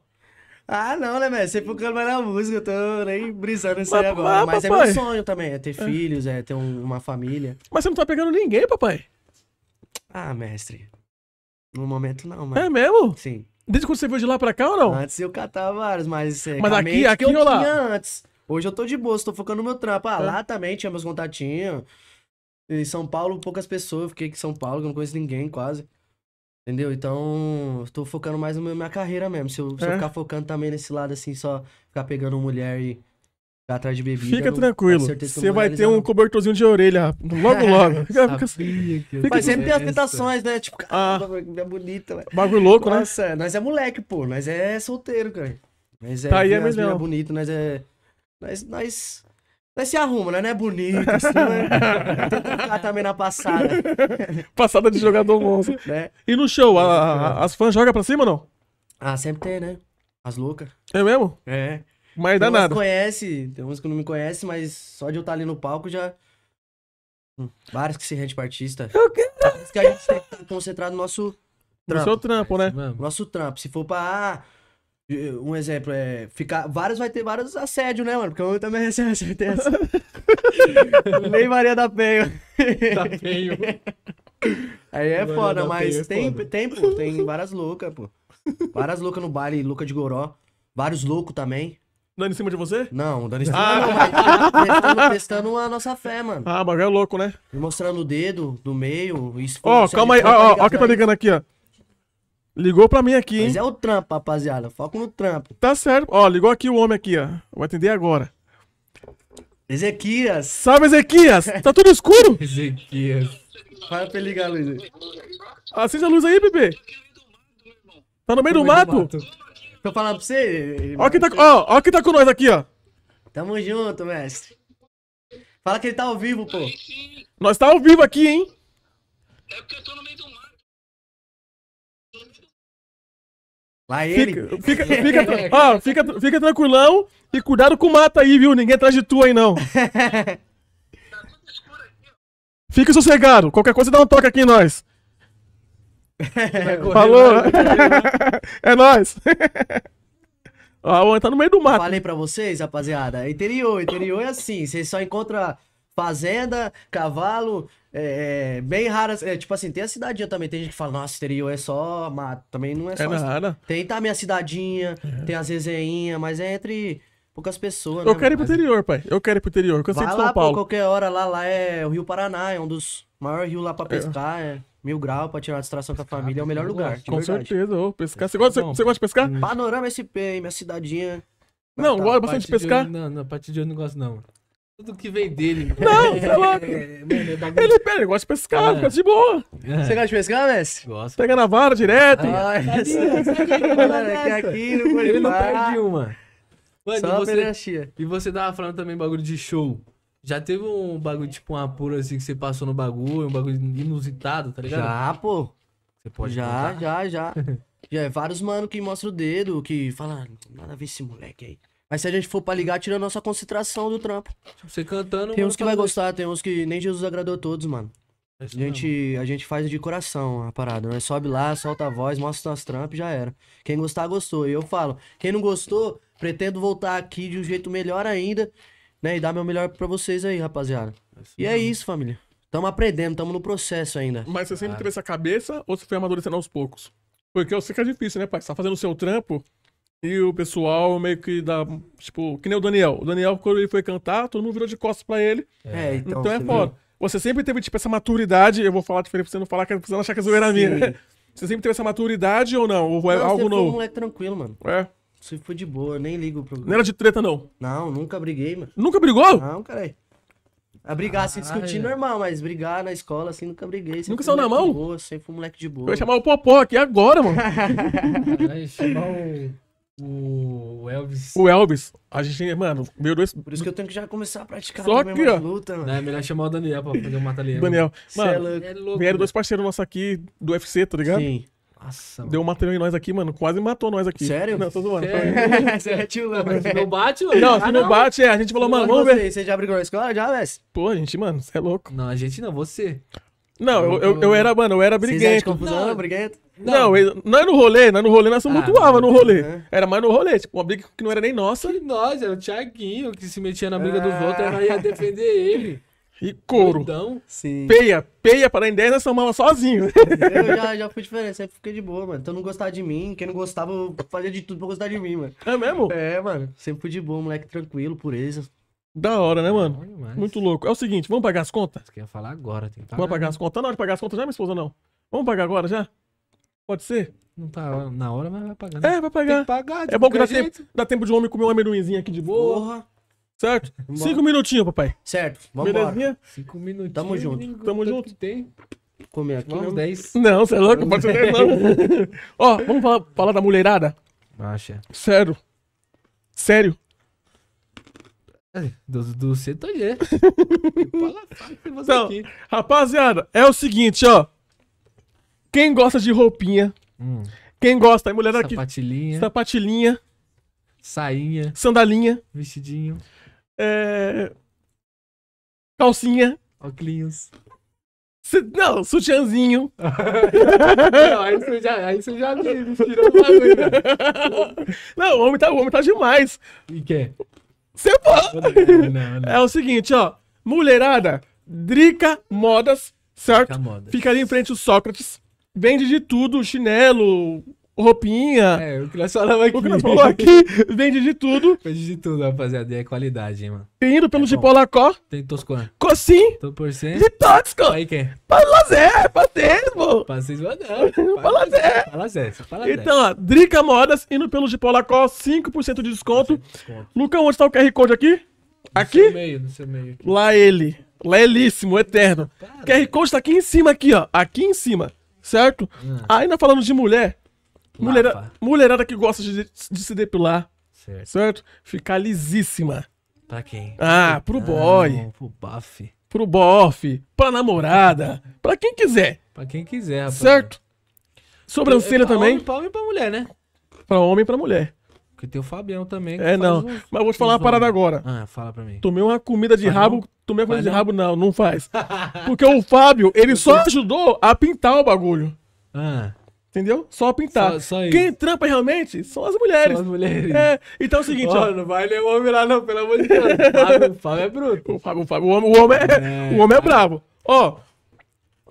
Ah, não, né, velho? Sempre focando mais na música, eu tô nem brisando isso aí agora. mas é meu sonho também, é ter é. filhos, é ter um, uma família. Mas você não tá pegando ninguém, papai? Ah, mestre. No momento não, mas. É mesmo? Sim. Desde quando você veio de lá pra cá ou não? Antes eu catava vários, mas. É, mas aqui, aqui eu ou lá? antes. Hoje eu tô de boa, tô focando no meu trampo. Ah, é. lá também tinha meus contatinhos. Em São Paulo, poucas pessoas. Eu fiquei em São Paulo, que eu não conheço ninguém quase. Entendeu? Então, tô focando mais na minha carreira mesmo. Se eu, se eu é. ficar focando também nesse lado, assim, só ficar pegando mulher e ficar atrás de bebida... Fica não- tranquilo. Você vai ter um cobertorzinho de orelha logo, logo. Fica- fica- Mas sempre tem as tentações, né? Tipo, Ah. é bonita, velho. Né? bagulho louco, né? Nossa, nós é moleque, pô. Nós é solteiro, cara. Nós é, Tá aí é as nós é... Nós, nós mas se arruma, né? não é bonito, assim, né? Tem que também na passada. Passada de jogador monstro. Né? E no show, a, a, as fãs jogam pra cima ou não? Ah, sempre tem, né? As loucas. É mesmo? É. Mas dá nada. conhece, tem uns que não me conhecem, mas só de eu estar tá ali no palco já. Hum, vários que se rende pra artista. Eu quero... que a gente tem que estar no nosso trampo. No seu trampo, né? É nosso trampo. Se for pra. Ah, um exemplo é ficar. Vários vai ter vários assédio né, mano? Porque eu também recebo certeza. Nem Maria da Penha. Da Penha. Aí é Maria foda, mas é tem, foda. tem, pô. Tem várias loucas, pô. Várias loucas no baile, louca de goró. Vários loucos também. Dando em cima de você? Não, dando em cima ah. não, mas testando, testando, a nossa fé, mano. Ah, mas é louco, né? mostrando o dedo do meio, isso. Ó, oh, calma é aí, ó, ó, tá ó quem tá ligando aqui, ó. Ligou pra mim aqui, hein? Mas é o trampo, rapaziada. Foco no trampo. Tá certo. Ó, ligou aqui o homem aqui, ó. Vou atender agora. Ezequias. Salve, Ezequias. tá tudo escuro? Ezequias. Fala pra ele ligar a luz aí. Acende a luz aí, bebê. Tá no meio, do, mato? do mato? Tô falando pra você. Ó quem, tá, ó, ó quem tá com nós aqui, ó. Tamo junto, mestre. Fala que ele tá ao vivo, pô. Nós tá ao vivo aqui, hein? É porque eu tô no meio do mato. Lá ele. Fica, fica, fica, ó, fica, fica tranquilão e cuidado com o mato aí, viu? Ninguém atrás de tu aí, não. Fica sossegado. Qualquer coisa dá um toque aqui em nós. É, Falou. é nós. Ó, o tá no meio do mato. Falei pra vocês, rapaziada. Interior, interior é assim. Vocês só encontram fazenda, cavalo, é, é, bem raras. É, tipo assim, tem a cidadinha também. Tem gente que fala, nossa, exterior é só mato. Também não é, é só. É nada. Tem tá a minha cidadinha, é. tem as resenhinhas, mas é entre poucas pessoas. Né, eu né, quero ir pro interior, pai. Eu quero ir pro interior. Eu Vai de São lá, Paulo. Pô, qualquer hora lá, lá é o Rio Paraná, é um dos maiores rios lá pra é. pescar. É. Mil graus pra tirar a distração com a família é o melhor lugar. Com verdade. certeza, ô, pescar. Você gosta, você, gosta de pescar? Panorama SP, minha cidadinha. Não, gosto tá, bastante de pescar. Eu, não, não, a partir de eu não gosto, não. Tudo que vem dele, né? é. tá é, mano. Não, é tá Ele, pega ele gosta de pescar, ah. fica de boa. Ah. Você gosta de pescar, Messi? Gosto. Pega na vara direto. é não Ele não perde uma. Mano, Só e você, e você tava falando também bagulho de show. Já teve um bagulho, tipo, um apuro assim que você passou no bagulho, um bagulho inusitado, tá ligado? Já, pô. Você pode já, já, já. Já vários mano que mostra o dedo, que fala, nada a ver esse moleque aí. Mas se a gente for pra ligar, tira a nossa concentração do trampo. Você cantando. Tem uns que tá vai gostar, tem uns que nem Jesus agradou a todos, mano. É a gente, a gente faz de coração a parada. Nós né? sobe lá, solta a voz, mostra as trampas e já era. Quem gostar, gostou. E eu falo, quem não gostou, pretendo voltar aqui de um jeito melhor ainda, né? E dar meu melhor para vocês aí, rapaziada. É e é mesmo. é isso, família. Tamo aprendendo, tamo no processo ainda. Mas você sempre ah. teve essa cabeça ou você foi amadurecendo aos poucos? Porque eu sei que é difícil, né, pai? Você tá fazendo o seu trampo, e o pessoal meio que dá. Tipo, que nem o Daniel. O Daniel, quando ele foi cantar, todo mundo virou de costas pra ele. É, é então. Então é foda. Viu? Você sempre teve, tipo, essa maturidade. Eu vou falar diferente pra você não falar, que é você não achar que a é zoeira minha. Você sempre teve essa maturidade ou não? Ou é não, algo novo? Eu um moleque tranquilo, mano. É. Sempre foi de boa, nem ligo pro. Não era de treta, não? Não, nunca briguei, mano. Nunca brigou? Não, caralho. A brigar, ah, assim, discutir é. normal, mas brigar na escola, assim, nunca briguei. Nunca saiu na mão? Boa, sempre fui um moleque de boa. Eu ia chamar o Popó aqui agora, mano. Caralho, chamar o. O Elvis. O Elvis, a gente, mano, meu dois Por isso que eu tenho que já começar a praticar Só também que, ó. luta, mano. é melhor chamar o Daniel pra fazer o mata-leão. Daniel, mano, é louco, é vieram dois parceiros nossos aqui do UFC, tá ligado? Sim. Nossa, Deu um matão em nós aqui, mano. Quase matou nós aqui. Sério? Não, tô zoando. Sério? É tio, não bate, mano. Não, se ah, não, não bate, é. A gente falou, mano, vamos ver. Você já brigou na escola já, velho? Pô, a gente, mano, você é louco. Não, a gente não, você. Não, eu, eu, eu, era, mano, eu era briguento. Vocês confusão, não. briguento? Não, não nós é é no rolê, nós ah, no rolê, nós somos ah, mutuava no rolê. Era mais no rolê, tipo, uma briga que não era nem nossa. Que nós, era o Thiaguinho que se metia na briga ah. do voto, ela ia defender ele. E couro. Então, Sim. Peia, peia para em 10 nós somamos sozinho. Eu já, já fui diferente, sempre fiquei de boa, mano. Então não gostar de mim, quem não gostava fazia de tudo pra gostar de mim, mano. É mesmo? É, mano. Sempre fui de boa, moleque tranquilo, pureza. Da hora, né, mano? É Muito louco. É o seguinte, vamos pagar as contas? Você quer falar agora, tem que pagar. Vamos pagar as contas? Tá na hora de pagar as contas já, minha esposa, não? Vamos pagar agora já? Pode ser? Não tá na hora, mas vai pagar. Né? É, vai pagar. Tem que pagar é bom que dá tempo, dá tempo de homem comer um amendoinzinho aqui de boa. Porra. Certo? Cinco minutinhos, papai. Certo. Vamos Belezinha? Cinco minutinhos. Tamo junto. Tamo junto. Tem. Comer aqui uns 10. Não, você é louco, pode ser 10 não. Ó, vamos falar, falar da mulherada? Acha. Sério. Sério. Do, do tô aí. Fala, fala, então, aqui. rapaziada, é o seguinte, ó. Quem gosta de roupinha? Hum. Quem gosta? Mulher aqui. Sapatilhinha. Sapatilhinha. Sainha. Sandalinha. Vestidinho. É... Calcinha. Oclinhos. Não, sutiãzinho. não, aí você já, aí você já me, tirou Não, o homem tá, o homem tá demais. E quer? Você pode. É não, não. É o seguinte, ó. Mulherada, Drica Modas, certo? Drica Modas. Fica ali em frente o Sócrates vende de tudo, chinelo, roupinha. É, o que nós falamos aqui. O que nós falamos aqui vende de tudo. Vende de tudo, rapaziada. E é qualidade, hein, mano. Tem indo pelo é Chipolacó. Tem Toscan. Cocim. Tô por cento. De Tóxico. Aí quem? Para lazer, pra tempo. Pra vocês mandando. Pra lazer. Pra lazer, fala Então, ó, Drica Modas indo pelo Chipolacó, 5% de desconto. desconto. Lucão, onde tá o QR Code aqui? No aqui? No seu meio, no seu meio. Aqui. Lá ele. Lelíssimo, é eterno. QR Code tá aqui em cima, aqui, ó. Aqui em cima certo? Hum. Ainda falando de mulher, mulherada, mulherada que gosta de, de se depilar, certo. certo? Ficar lisíssima. Pra quem? Ah, pro ah, boy. pro buff. Pro bofe, pra namorada, pra quem quiser. Pra quem quiser, rapaz. Certo? Sobrancelha pra também. pra homem e pra mulher, né? Pra homem e pra mulher. Porque tem o Fabião também. é, não. Uns, Mas vou te falar uma parada agora. Ah, fala pra mim. Tomei uma comida de Faz rabo. Não? Tomei uma comida Faz de não? rabo, não, não faz. Porque o Fábio, ele só ajudou a pintar o bagulho. Ah. Entendeu? Só pintar. Só, só Quem trampa realmente são as mulheres. São as mulheres. É. Então é o seguinte, ó. Não vai o homem lá, não, pelo amor de Deus. O Fábio, Fábio é bruto. O, Fábio, o, Fábio, o homem, o homem é, é, o homem é brabo. Ó,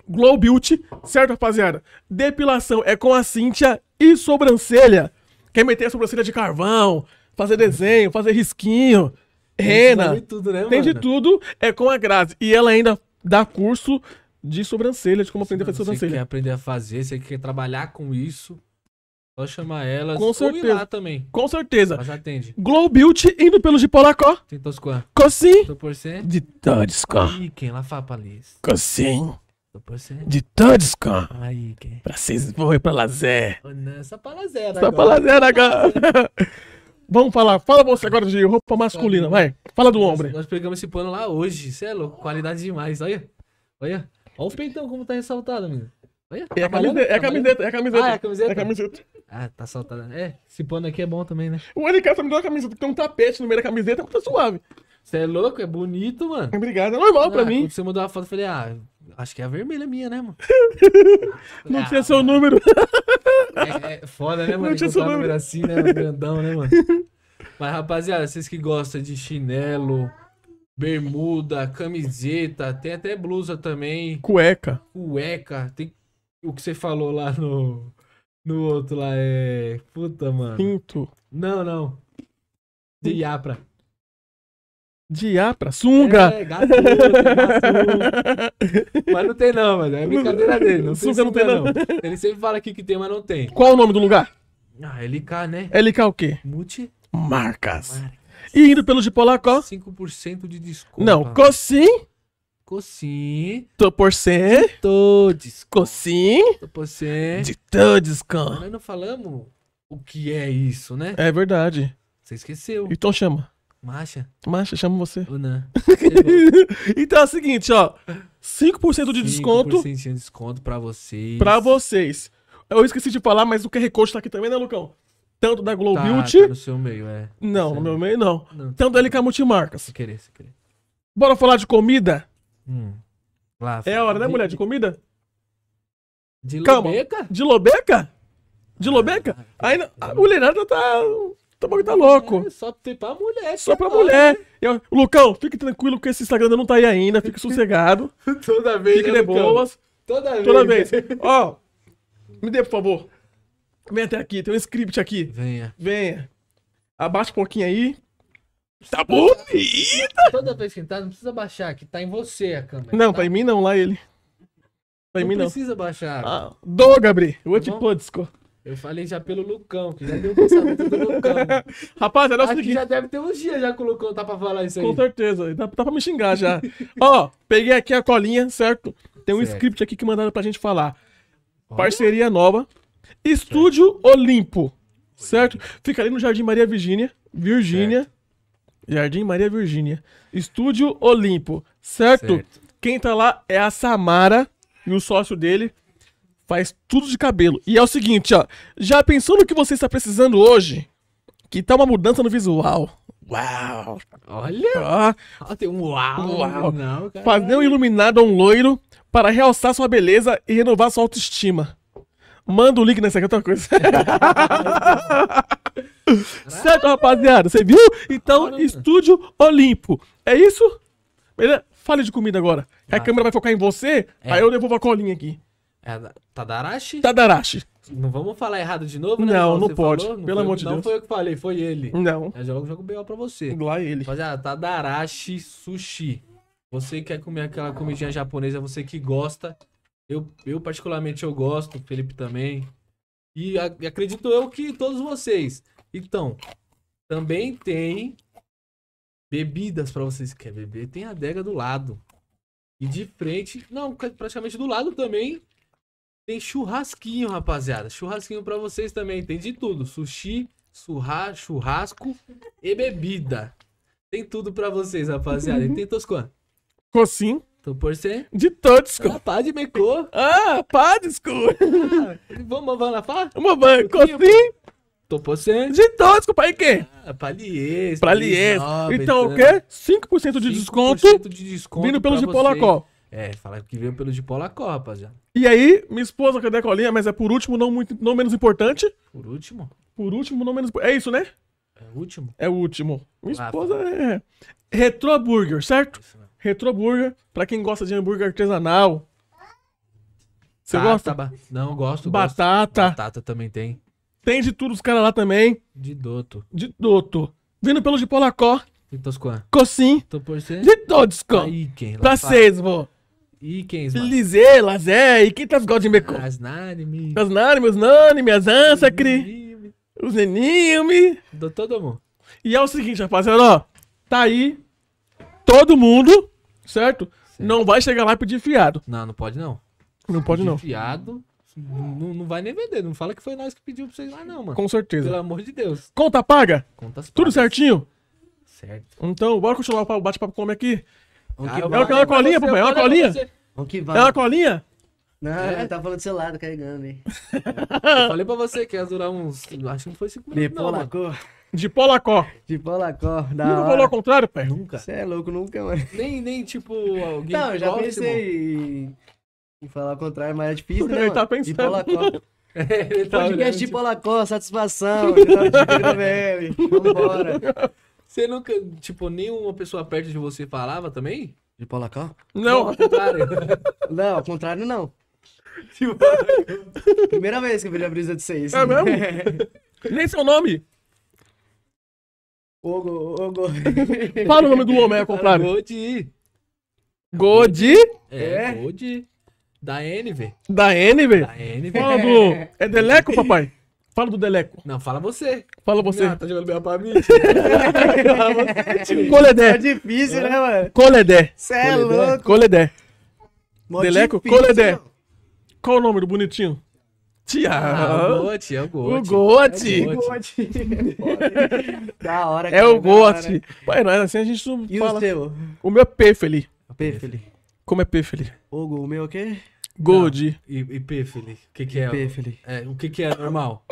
Glow Beauty, certo, rapaziada? Depilação é com a Cintia e sobrancelha Quer meter a sobrancelha de carvão, fazer desenho, fazer risquinho, rena. Tem de tudo, né, Tem de tudo, é com a Grazi. E ela ainda dá curso de sobrancelha, de como aprender a fazer você sobrancelha. Você quer aprender a fazer, você quer trabalhar com isso, só chamar ela. Com certeza. ir lá também. Com certeza. Mas já atende. Glow Beauty indo pelo Jipolacó. Tem Tosquã. Cossim. Tô por cento. De Tosquã. E quem lá fala pra Liz. Cossim. De Tadiscan. Aí, que... Pra vocês morrer pra lazer. Não, só pra lazer agora. Né, só pra lazer né, agora. Vamos falar. Fala você agora de roupa masculina, vai. Fala do homem. Nós, nós, pegamos esse pano lá hoje. Você é louco. Qualidade demais. Olha. Olha. Olha o peitão como tá ressaltado, menino. Olha. É a, tá camiseta, é a tá camiseta, é a camiseta. Ah, é a camiseta. É a camiseta. Ah, tá saltada. É, esse pano aqui é bom também, né? O NK só me deu uma camiseta tem um tapete no meio da camiseta, tá suave. Você é louco, é bonito, mano. Obrigado, é normal ah, pra mim. você mandou a foto, eu falei, ah, acho que é a vermelha minha, né, mano? Não ah, tinha seu mano. número. É, é, foda, né, mano? Não tinha seu número assim, né? Grandão, né, mano? Mas, rapaziada, vocês que gostam de chinelo, bermuda, camiseta, tem até blusa também. Cueca. Cueca. Tem o que você falou lá no, no outro lá, é... Puta, mano. Pinto. Não, não. De Iapra. Diapra, sunga! É, sunga, mas não tem não, mano. É brincadeira dele. Não sunga, não tem não. não. Ele sempre fala aqui que tem, mas não tem. Qual o nome do lugar? Ah, LK, né? LK o quê? Multi... Marcas. Marcas. E indo pelo Gipolar, qual? 5% de desconto. Não, Cossim? Cossim. Tô por ser... todos Cocim... Tô por ser... De todes, Nós não falamos o que é isso, né? É verdade. Você esqueceu. Então chama. Marcha. Marcha, chama você. Ou não. então é o seguinte, ó. 5% de desconto. 5% de desconto pra vocês. Pra vocês. Eu esqueci de falar, mas o QR Code tá aqui também, né, Lucão? Tanto da Glow tá, Beauty. Tá no seu meio, é. Não, tá no, meu meio não. não Tanto da a Multimarcas. Se querer, se querer. Bora falar de comida? Hum. Lá, é a hora, né, de... mulher? De comida? De lobeca? De lobeca? De ah, lobeca? Ah, tá. Ainda, a mulherada tá seu tá bagulho tá louco. É, só tem pra mulher. Só pra tá mulher. Eu, Lucão, fique tranquilo que esse Instagram não tá aí ainda. Fique sossegado. Toda vez, Fique né, de Lucão. boas. Toda, Toda vez. Ó, me dê, por favor. Vem até aqui, tem um script aqui. Venha. Venha. Abaixa um pouquinho aí. Tá bonita! Toda vez que tá, não precisa baixar, que tá em você a câmera. Não, tá, tá em mim não, lá ele. Tá em não mim não. Não precisa baixar. Ah, do, Gabriel. Eu tá te pôr, eu falei já pelo Lucão, que já deu o pensamento do Lucão. Rapaz, era o seguinte. já deve ter uns dias já que o Lucão tá pra falar isso aí. Com certeza, dá, dá pra me xingar já. Ó, peguei aqui a colinha, certo? Tem um certo. script aqui que mandaram pra gente falar. Olha. Parceria nova. Estúdio certo. Olimpo, certo? Fica ali no Jardim Maria Virgínia. Virgínia. Jardim Maria Virgínia. Estúdio Olimpo, certo? certo? Quem tá lá é a Samara e o sócio dele, Faz tudo de cabelo. E é o seguinte, ó. Já pensou no que você está precisando hoje? Que tá uma mudança no visual? Uau! Olha! Ah, tem um uau! Uau! Não, cara. Fazer um iluminado a um loiro para realçar sua beleza e renovar sua autoestima. Manda o link nessa aqui, outra coisa. certo, rapaziada? Você viu? Então, Estúdio Olimpo. É isso? Beleza? Fale de comida agora. Ah. A câmera vai focar em você, é. aí eu devolvo a colinha aqui. É, Tadarashi? Tadarashi. Não vamos falar errado de novo, né? Não, não pode. Falou? Não Pelo amor de Deus. Não foi eu que falei, foi ele. Não. Eu jogo, jogo B.O. pra você. Lá ele. Rapaziada, Tadarashi Sushi. Você quer comer aquela comidinha japonesa, você que gosta. Eu, eu particularmente, eu gosto. Felipe também. E a, acredito eu que todos vocês. Então, também tem bebidas para vocês que quer beber. Tem a adega do lado. E de frente, não, praticamente do lado também tem churrasquinho, rapaziada. Churrasquinho para vocês também. Tem de tudo: sushi, surra, churrasco e bebida. Tem tudo para vocês, rapaziada. E uhum. tem Toscan. Cocinho. Tô por ser. De todos. Ah, pá de mecô. Ah, pá de ah, Vamos, lá, pá? Vamos, vamos. Cocinho. Tô por ser. De todos, pai, quem? Ah, paliês. Paliês. Então, então, o quê? 5%, de, 5 desconto de desconto. Vindo pelos de Polacó. É, fala que veio pelo de pola copa rapaziada. E aí, minha esposa, cadê a colinha? Mas é por último, não, muito, não menos importante. Por último? Por último, não menos. É isso, né? É o último? É o último. Minha ah, esposa tá. é. Retro Burger, certo? Isso Retro Burger, pra quem gosta de hambúrguer artesanal. Você tá, gosta? Tá ba... Não, gosto. Batata. Gosto. Batata também tem. Tem de tudo os caras lá também. De Doto. De Doto. Vindo pelo de Polacó. De Tosquan. Cocim. Tô por ser. De todos, com. Aí, quem? Pra vocês, vô e é mano. Lizê, Lazé, tá de Godimbeco. As Nanimes. As Nanimes, os Nanimes, as Ansacri. Os Nenime. Do todo mundo. E é o seguinte, rapaziada, ó. Tá aí todo mundo, certo? certo? Não vai chegar lá e pedir fiado. Não, não pode não. Não pode pedir não. fiado, não, não vai nem vender. Não fala que foi nós que pediu pra vocês lá não, mano. Com certeza. Pelo amor de Deus. Conta paga? Contas pagas. Tudo certinho? Certo. Então, bora continuar o bate-papo com aqui é uma colinha, papai, é uma colinha. que vai. É uma colinha? Não, é. tá falando do seu lado tá carregando, hein. Eu falei pra você que ia durar uns. Acho que não foi 5 minutos. De Polacor. De Polacor. De Polacor. Da nunca falou ao contrário, pai? Nunca. Você é louco, nunca, mano. Nem, nem tipo, alguém. Não, eu já próximo. pensei em falar ao contrário, mas é difícil, né? Ele tá pensando. De Polacor. É, ele tá Podcast olhando, tipo de Polacor, satisfação. Vamos embora. Vambora. Você nunca, tipo, nenhuma pessoa perto de você falava também? De Paula Não. Não, ao contrário. não, ao contrário, não. Tipo, Primeira vez que eu vi a brisa de seis. É mesmo? Nem seu nome. Ogo, Ogo. Fala o nome do homem, é ao contrário. Godi. Godi? É, é. Godi. Da NV. Da NV? Da NV. Fala do... É Deleco, papai? Fala do Deleco. Não, fala você. Fala você. Ah, tá jogando bem pra mim? fala você, Coledé. É difícil, né, mano? Coledé. Cê é louco. Coledé. Mó Deleco, difícil, Coledé. Não. Qual o nome do bonitinho? Tiago. Ah, o Gote, é o Gote. O Gote. É o Gote. da hora. É o Gote. Pai, não era assim, a gente não e fala. o seu? O meu é Pefeli. É Pefeli. Como é Pefeli? O, o meu é o quê? Gold. e ipêfile. O que que é? É, o que que é normal?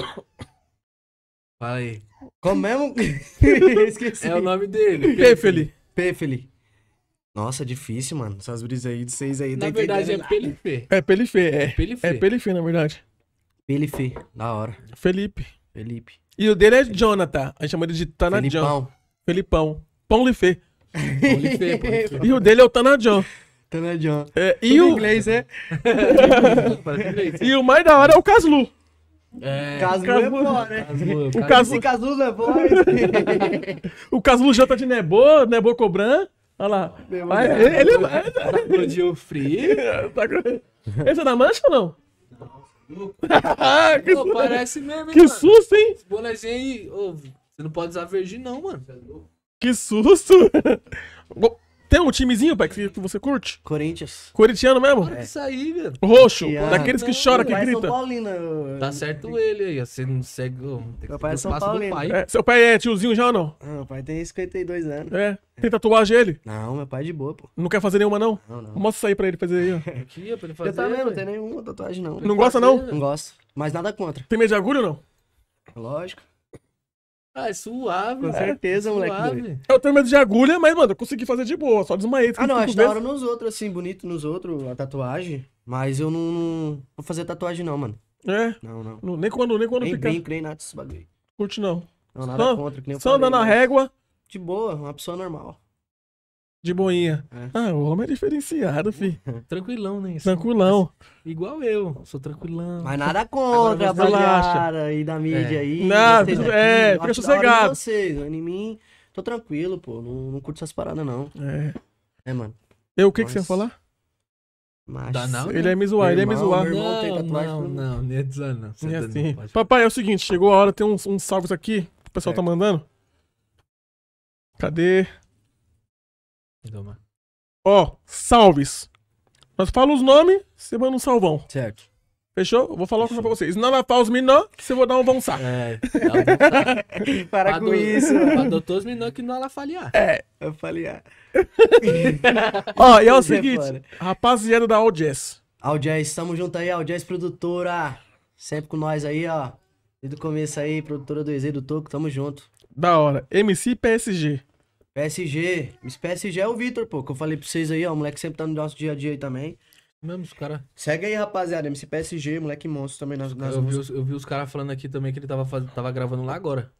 Fala aí. Como mesmo? Esqueci. É o nome dele. Ipêfile. Ipêfile. Nossa, difícil, mano. Essas brisas aí de vocês aí. Na verdade é pelifê. É pelifê, é. é. Pelifê. É pelifê, na verdade. Pelifê, da hora. Felipe. Felipe. E o dele é Jonathan. A gente chama ele de Tanajon. Felipão. Felipão. Pão Lifê. Pão Lifê, E o dele é o Tanajon. Tana John. É, e Tudo o... inglês, é? e o mais da hora é o Caslu. É, Caslu é boa, né? Caslu, é o Caslu... Caslu é levou. o Caslu tá de Nebo, Nebo Cobran. Olha lá. Mas ele, ele é- Tá explodiu o frio. Tá... Esse é da mancha ou não? Não. que parece mesmo, hein, Que mano? susto, hein? Esse bonezinho aí. você não pode usar verdinho, não, mano. Que susto! tem um timezinho, pai, que, você curte? Corinthians. Corintiano mesmo? É. Isso aí, velho. Roxo, daqueles que chora, que grita. São Paulino. Né? Tá certo ele aí, você não segue. meu pai é São Paulino. Pai. É, seu pai é tiozinho já ou não? Ah, meu pai tem 52 anos. É. Tem tatuagem ele? Não, meu pai é de boa, pô. Não quer fazer nenhuma, não? Não, não. Mostra isso aí pra ele fazer aí, ó. Aqui, ó, pra ele fazer. Eu também não tenho nenhuma tatuagem, não. Não gosta, não? Não gosto. Mas nada contra. Tem medo de agulha ou não? Lógico. Ah, é suave, Com certeza, é, moleque. Suave. Eu tenho medo de agulha, mas, mano, eu consegui fazer de boa, só desmaiei. Ah, não, acho da hora nos outros, assim, bonito nos outros, a tatuagem. Mas eu não vou fazer tatuagem, não, mano. É? Não, não. não nem quando, nem quando nem ficar. Nem brinco, nem nada desse bagulho. Curte, não. Não, nada só, contra, que nem o. Só andando na régua. De boa, uma pessoa normal de boinha. É. Ah, o homem é diferenciado, filho. Tranquilão, né? Isso tranquilão. igual eu, sou tranquilão. Mas nada contra, rapaziada, aí da mídia é. aí. Nada, é, fica sossegado. Vocês, em mim, tô tranquilo, pô, não, não curto essas paradas, não. É. É, mano. Eu, o que, Mas... que você ia falar? Mas... Dá não, né? ele é me zoar, ele é me zoar. Não, não, não, não, não é zoar, não. É tá assim. Pode... Papai, é o seguinte, chegou a hora, tem uns, uns salvos aqui, o pessoal tá mandando. Cadê? Ó, salves. Nós fala os nomes, você manda um salvão. Certo. Fechou? vou falar uma coisa pra vocês. Não na os minã, você vou dar um vãozar. É, um Para pra com do, isso. Adotou os minã que não ela falhar. É. Eu falhar. Ó, e é o é seguinte, rapaziada da Audies. Audies, tamo junto aí, Audies produtora. Sempre com nós aí, ó. Desde o começo aí, produtora do EZ do Toco, tamo junto. Da hora. MC PSG. PSG. Esse PSG é o Vitor, pô, que eu falei pra vocês aí, ó. O moleque sempre tá no nosso dia a dia aí também. Mesmo os caras. Segue aí, rapaziada. MC PSG, moleque monstro também nas, nas eu, vi os, eu vi os caras falando aqui também que ele tava, faz... tava gravando lá agora.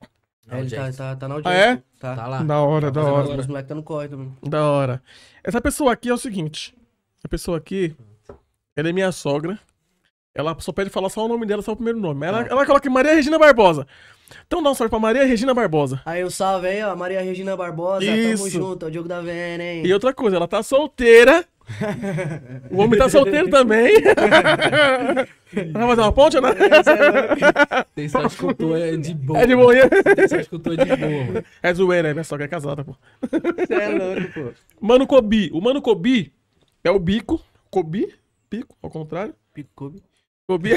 É, ele tá, tá, tá na ah, audiência. Ah, é? Tá. tá lá. Da hora, tá da hora. Os moleques tá no corre também. Da hora. Essa pessoa aqui é o seguinte. Essa pessoa aqui, ela é minha sogra. Ela só pede falar só o nome dela, só o primeiro nome. Ela, ah. ela coloca Maria Regina Barbosa. Então dá um salve pra Maria Regina Barbosa. Aí o salve aí, ó. Maria Regina Barbosa. Isso. Tamo junto, é o Diogo da Vena, hein? E outra coisa, ela tá solteira. o homem tá solteiro também. Vai fazer uma ponte, não. Né? Tem sorte que eu tô é de boa. É de boa, hein? Tem sorte que eu tô é de boa. É zoeira, né? minha que é casada, pô. Você é louco, pô. Mano Kobi. O Mano Kobi é o bico. Kobi, pico, ao contrário. Pico Kobi. Kobe.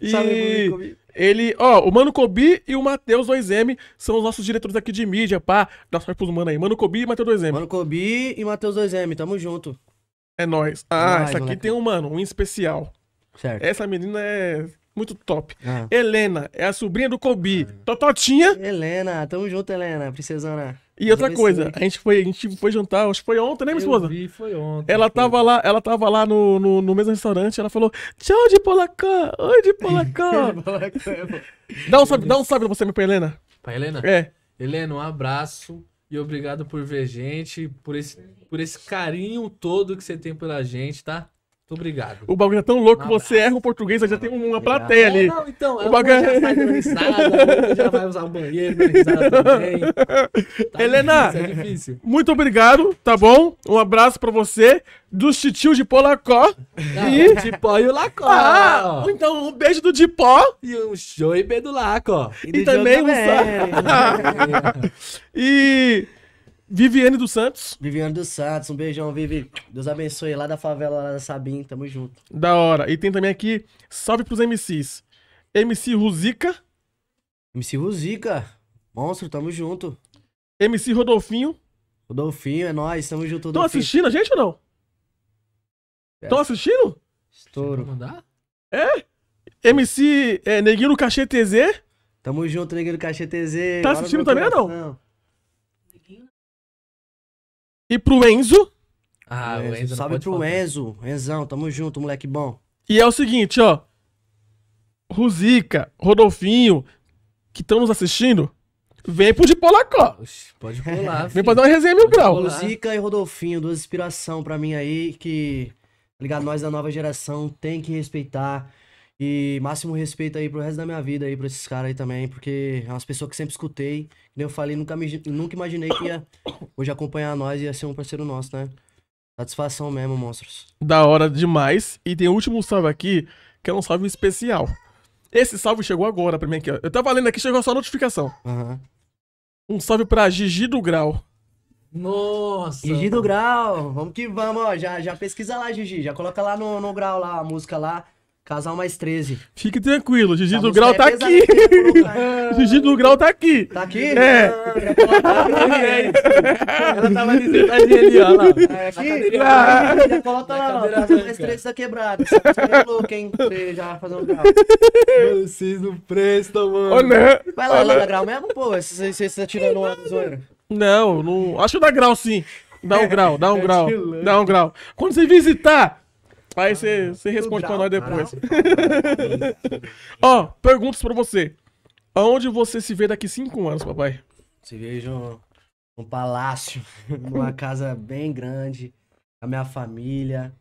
e ele, ó, o Mano Kobe e o Matheus 2M são os nossos diretores aqui de mídia, pá. Dá sorte pros mano aí. Mano Kobe e Matheus 2M. Mano Kobe e Matheus 2M, tamo junto. É nóis. Ah, essa aqui moleque. tem um, mano, um especial. Certo. Essa menina é muito top. Ah. Helena, é a sobrinha do Kobe. Ah. Tototinha. Helena, tamo junto, Helena, princesona. E outra coisa, a gente, foi, a gente foi jantar, acho que foi ontem, né, minha esposa? Vi, foi ontem. Ela foi. tava lá, ela tava lá no, no, no mesmo restaurante, ela falou: Tchau de Polacã! Oi de Polacã! dá um salve, dá um salve pra você, minha Helena. Pra Helena? É. Helena, um abraço e obrigado por ver gente, por esse, por esse carinho todo que você tem pela gente, tá? Muito obrigado. O bagulho é tão louco que você erra o português, já tem uma plateia é, ali. Não, então, é o bagulho já vai já vai usar o banheiro, risada também. Tá Helena, difícil, é muito obrigado, tá bom? Um abraço pra você, dos titios de Polacó. Não, e... O Dipó e o Lacó. Ah, então um beijo do Dipó. E um show e do Lacó. E, e também um... Só... e... Viviane dos Santos. Viviane dos Santos, um beijão, Vivi. Deus abençoe lá da favela, lá da Sabim, tamo junto. Da hora. E tem também aqui, salve pros MCs. MC Ruzica. MC Ruzica, monstro, tamo junto. MC Rodolfinho. Rodolfinho, é nóis, tamo junto. Estão assistindo a gente ou não? Estão é. assistindo? Estouro. Mandar? É? MC é, Neguinho do Cachê TZ. Tamo junto, Neguinho do Cachê TZ. Tá assistindo também ou não? E pro Enzo. Ah, o Enzo. Salve pro falar. Enzo. Enzão, tamo junto, moleque bom. E é o seguinte, ó. Ruzica, Rodolfinho, que estão nos assistindo, vem pro de Polacó. Pode pular. vem pra dar uma resenha mil grau. Ruzica e Rodolfinho, duas inspiração pra mim aí, que, tá ligado? Nós da nova geração tem que respeitar e máximo respeito aí pro resto da minha vida aí, pra esses caras aí também, porque é umas pessoas que sempre escutei. Que nem eu falei, nunca, me, nunca imaginei que ia hoje acompanhar nós e ia ser um parceiro nosso, né? Satisfação mesmo, monstros. Da hora demais. E tem o último salve aqui, que é um salve especial. Esse salve chegou agora pra mim aqui, ó. Eu tava lendo aqui, chegou só a notificação. Uhum. Um salve pra Gigi do Grau. Nossa! Gigi do Grau, vamos que vamos, ó. Já, já pesquisa lá, Gigi. Já coloca lá no, no Grau lá a música lá. Casal mais 13. Fique tranquilo, Gigi tá do Grau é tá aqui. Gigi do Grau tá aqui. Tá aqui? É. Ah, Ela tava ali sentadinha ali, ó. É aqui? Ah. Tá já coloca lá, ó. Casal mais 13 tá quebrado. Você é louco, hein? Você já vai fazer um grau. Vocês não prestam, mano. Olha. Né? Vai lá, lá né? da Grau mesmo, pô. Vocês estão tirando uma zoeira. Não, não. Acho que dá grau sim. Dá um é. grau, dá um é grau. Dá um grau. Quando você visitar... Aí você ah, responde pra nós depois. Ó, oh, perguntas pra você. Aonde você se vê daqui cinco anos, papai? Se vejo um, palácio, uma casa bem grande, a minha família,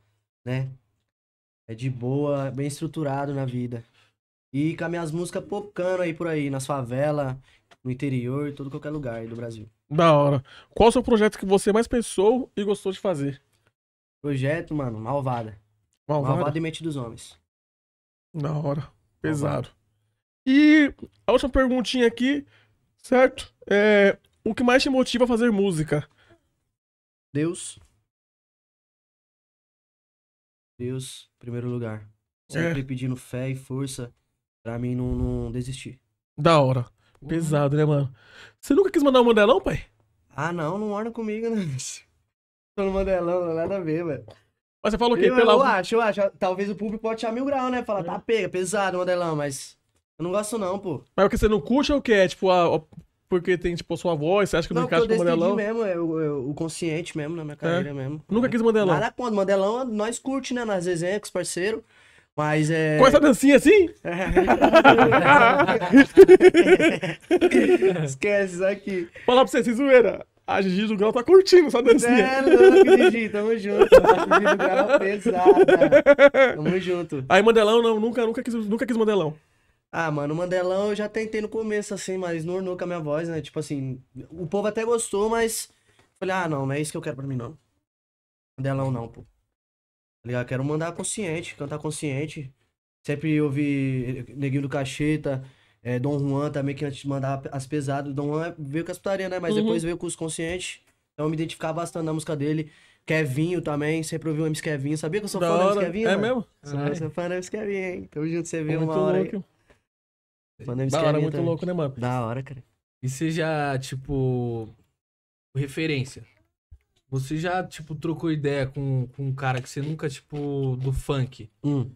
né? É de boa, bem estruturado na vida. E com as minhas músicas pocando aí por aí, nas favelas, no interior, todo qualquer lugar aí do Brasil. Da hora. Qual o seu projeto que você mais pensou e gostou de fazer? Projeto, mano, Malvada. Malvado. Malvado e Mente dos Homens. Da hora. Pesado. Malvado. E a última perguntinha aqui, certo? É, o que mais te motiva a fazer música? Deus. Deus, em primeiro lugar. Sempre é. pedindo fé e força pra mim não, não desistir. Da hora. Pesado, né, mano? Você nunca quis mandar um mandelão, pai? Ah, não, não mora comigo, né? Tô no mandelão, nada a ver, velho. Mas você falou o quê? Eu, Pela... eu acho, eu acho. Talvez o público pode achar mil graus, né? Falar, é. tá pega, pesado, Mandelão mas. Eu não gosto, não, pô. Mas é o que você não curte ou o que? É, tipo, a, porque tem, tipo, a sua voz, você acha que não, não encaixa com o Mandelão? mesmo, eu, eu, o consciente mesmo, na né, minha é. carreira é. mesmo. Nunca é. quis Mandelão. Nada o Mandelão nós curte, né? Nas resenhas com os parceiros. Mas é. Com essa dancinha assim? Esquece isso aqui. Falar pra você, zoeira. A Gigi do Grau tá curtindo essa dancinha. É Gigi, tamo junto. A Gigi do Grau é pesada. Tamo junto. Aí Mandelão, não, nunca, nunca, quis, nunca quis Mandelão. Ah, mano, o Mandelão eu já tentei no começo, assim, mas não ornou com a minha voz, né? Tipo assim, o povo até gostou, mas falei, ah, não, não é isso que eu quero pra mim, não. Mandelão não, pô. Tá ligado? Quero mandar consciente, cantar consciente. Sempre ouvi Neguinho do Cacheta, é, Dom Juan também, que antes mandava as pesadas. Dom Juan veio com as putaria, né? Mas uhum. depois veio com os conscientes. Então eu me identificava bastante na música dele. Kevinho também, sempre ouviu o MC Kevinho. Sabia que eu sou da fã hora. do MC Kevinho? É mano? mesmo? Sou, sou fã do MC Kevinho, hein? Tamo junto, você viu uma hora. Louco. Aí. da hora, Kevinho muito também. louco, né, mano? Da hora, cara. E você já, tipo. Referência. Você já, tipo, trocou ideia com, com um cara que você nunca, tipo, do funk. Hum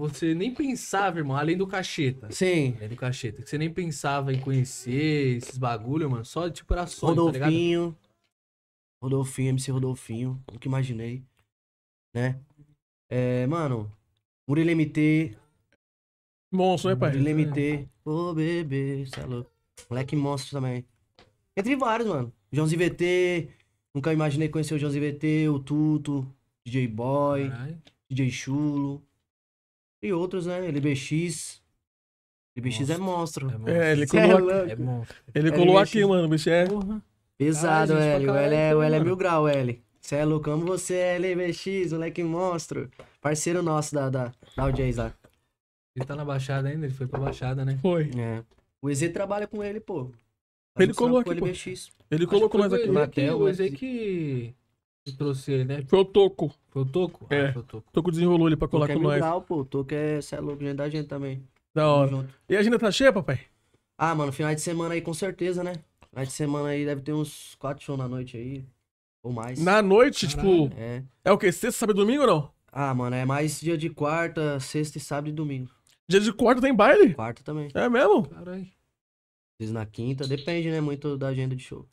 você nem pensava, irmão, além do cacheta. Sim. Além do cacheta. Que você nem pensava em conhecer esses bagulho, mano. Só tipo era só tá Rodolfinho. Tá Rodolfinho, MC Rodolfinho. Nunca imaginei. Né? É, mano. Murilo MT. Monstro, né, pai? Murilo MT. Ô, oh, bebê, cê é louco. Moleque monstro também. Entre vários, mano. Joãozinho VT. Nunca imaginei conhecer o Joãozinho VT, o Tuto, DJ Boy, Carai. DJ Chulo. E outros, né? LBX. LBX é monstro. É, monstro. é ele colou, é aqui, é ele colou LBX. aqui, mano. O bicho é. Porra. Pesado, Ai, L. O L, é, o L é mil grau, L. Você é louco, amo você, LBX, moleque monstro. Parceiro nosso da, da, da audiência lá. Ele tá na Baixada ainda, ele foi pra Baixada, né? Foi. É. O EZ trabalha com ele, pô. Ele colocou aqui, pô. Ele colocou mais aqui. Ele, o EZ que trouxe ele, né? Foi o Toco. Foi o Toco? Ah, é. Ah, foi o Toco. Toco desenrolou ele pra colar no é com é legal, pô. O Toco é, cê louco, gente da gente também. Da hora. E a agenda tá cheia, papai? Ah, mano, final de semana aí com certeza, né? Final de semana aí deve ter uns quatro shows na noite aí. Ou mais. Na noite, Caralho. tipo. É. é o quê? Sexta, sábado e domingo ou não? Ah, mano, é mais dia de quarta, sexta e sábado e domingo. Dia de quarta tem baile? Quarta também. É mesmo? Caralho. Às vezes na quinta, depende, né? Muito da agenda de show.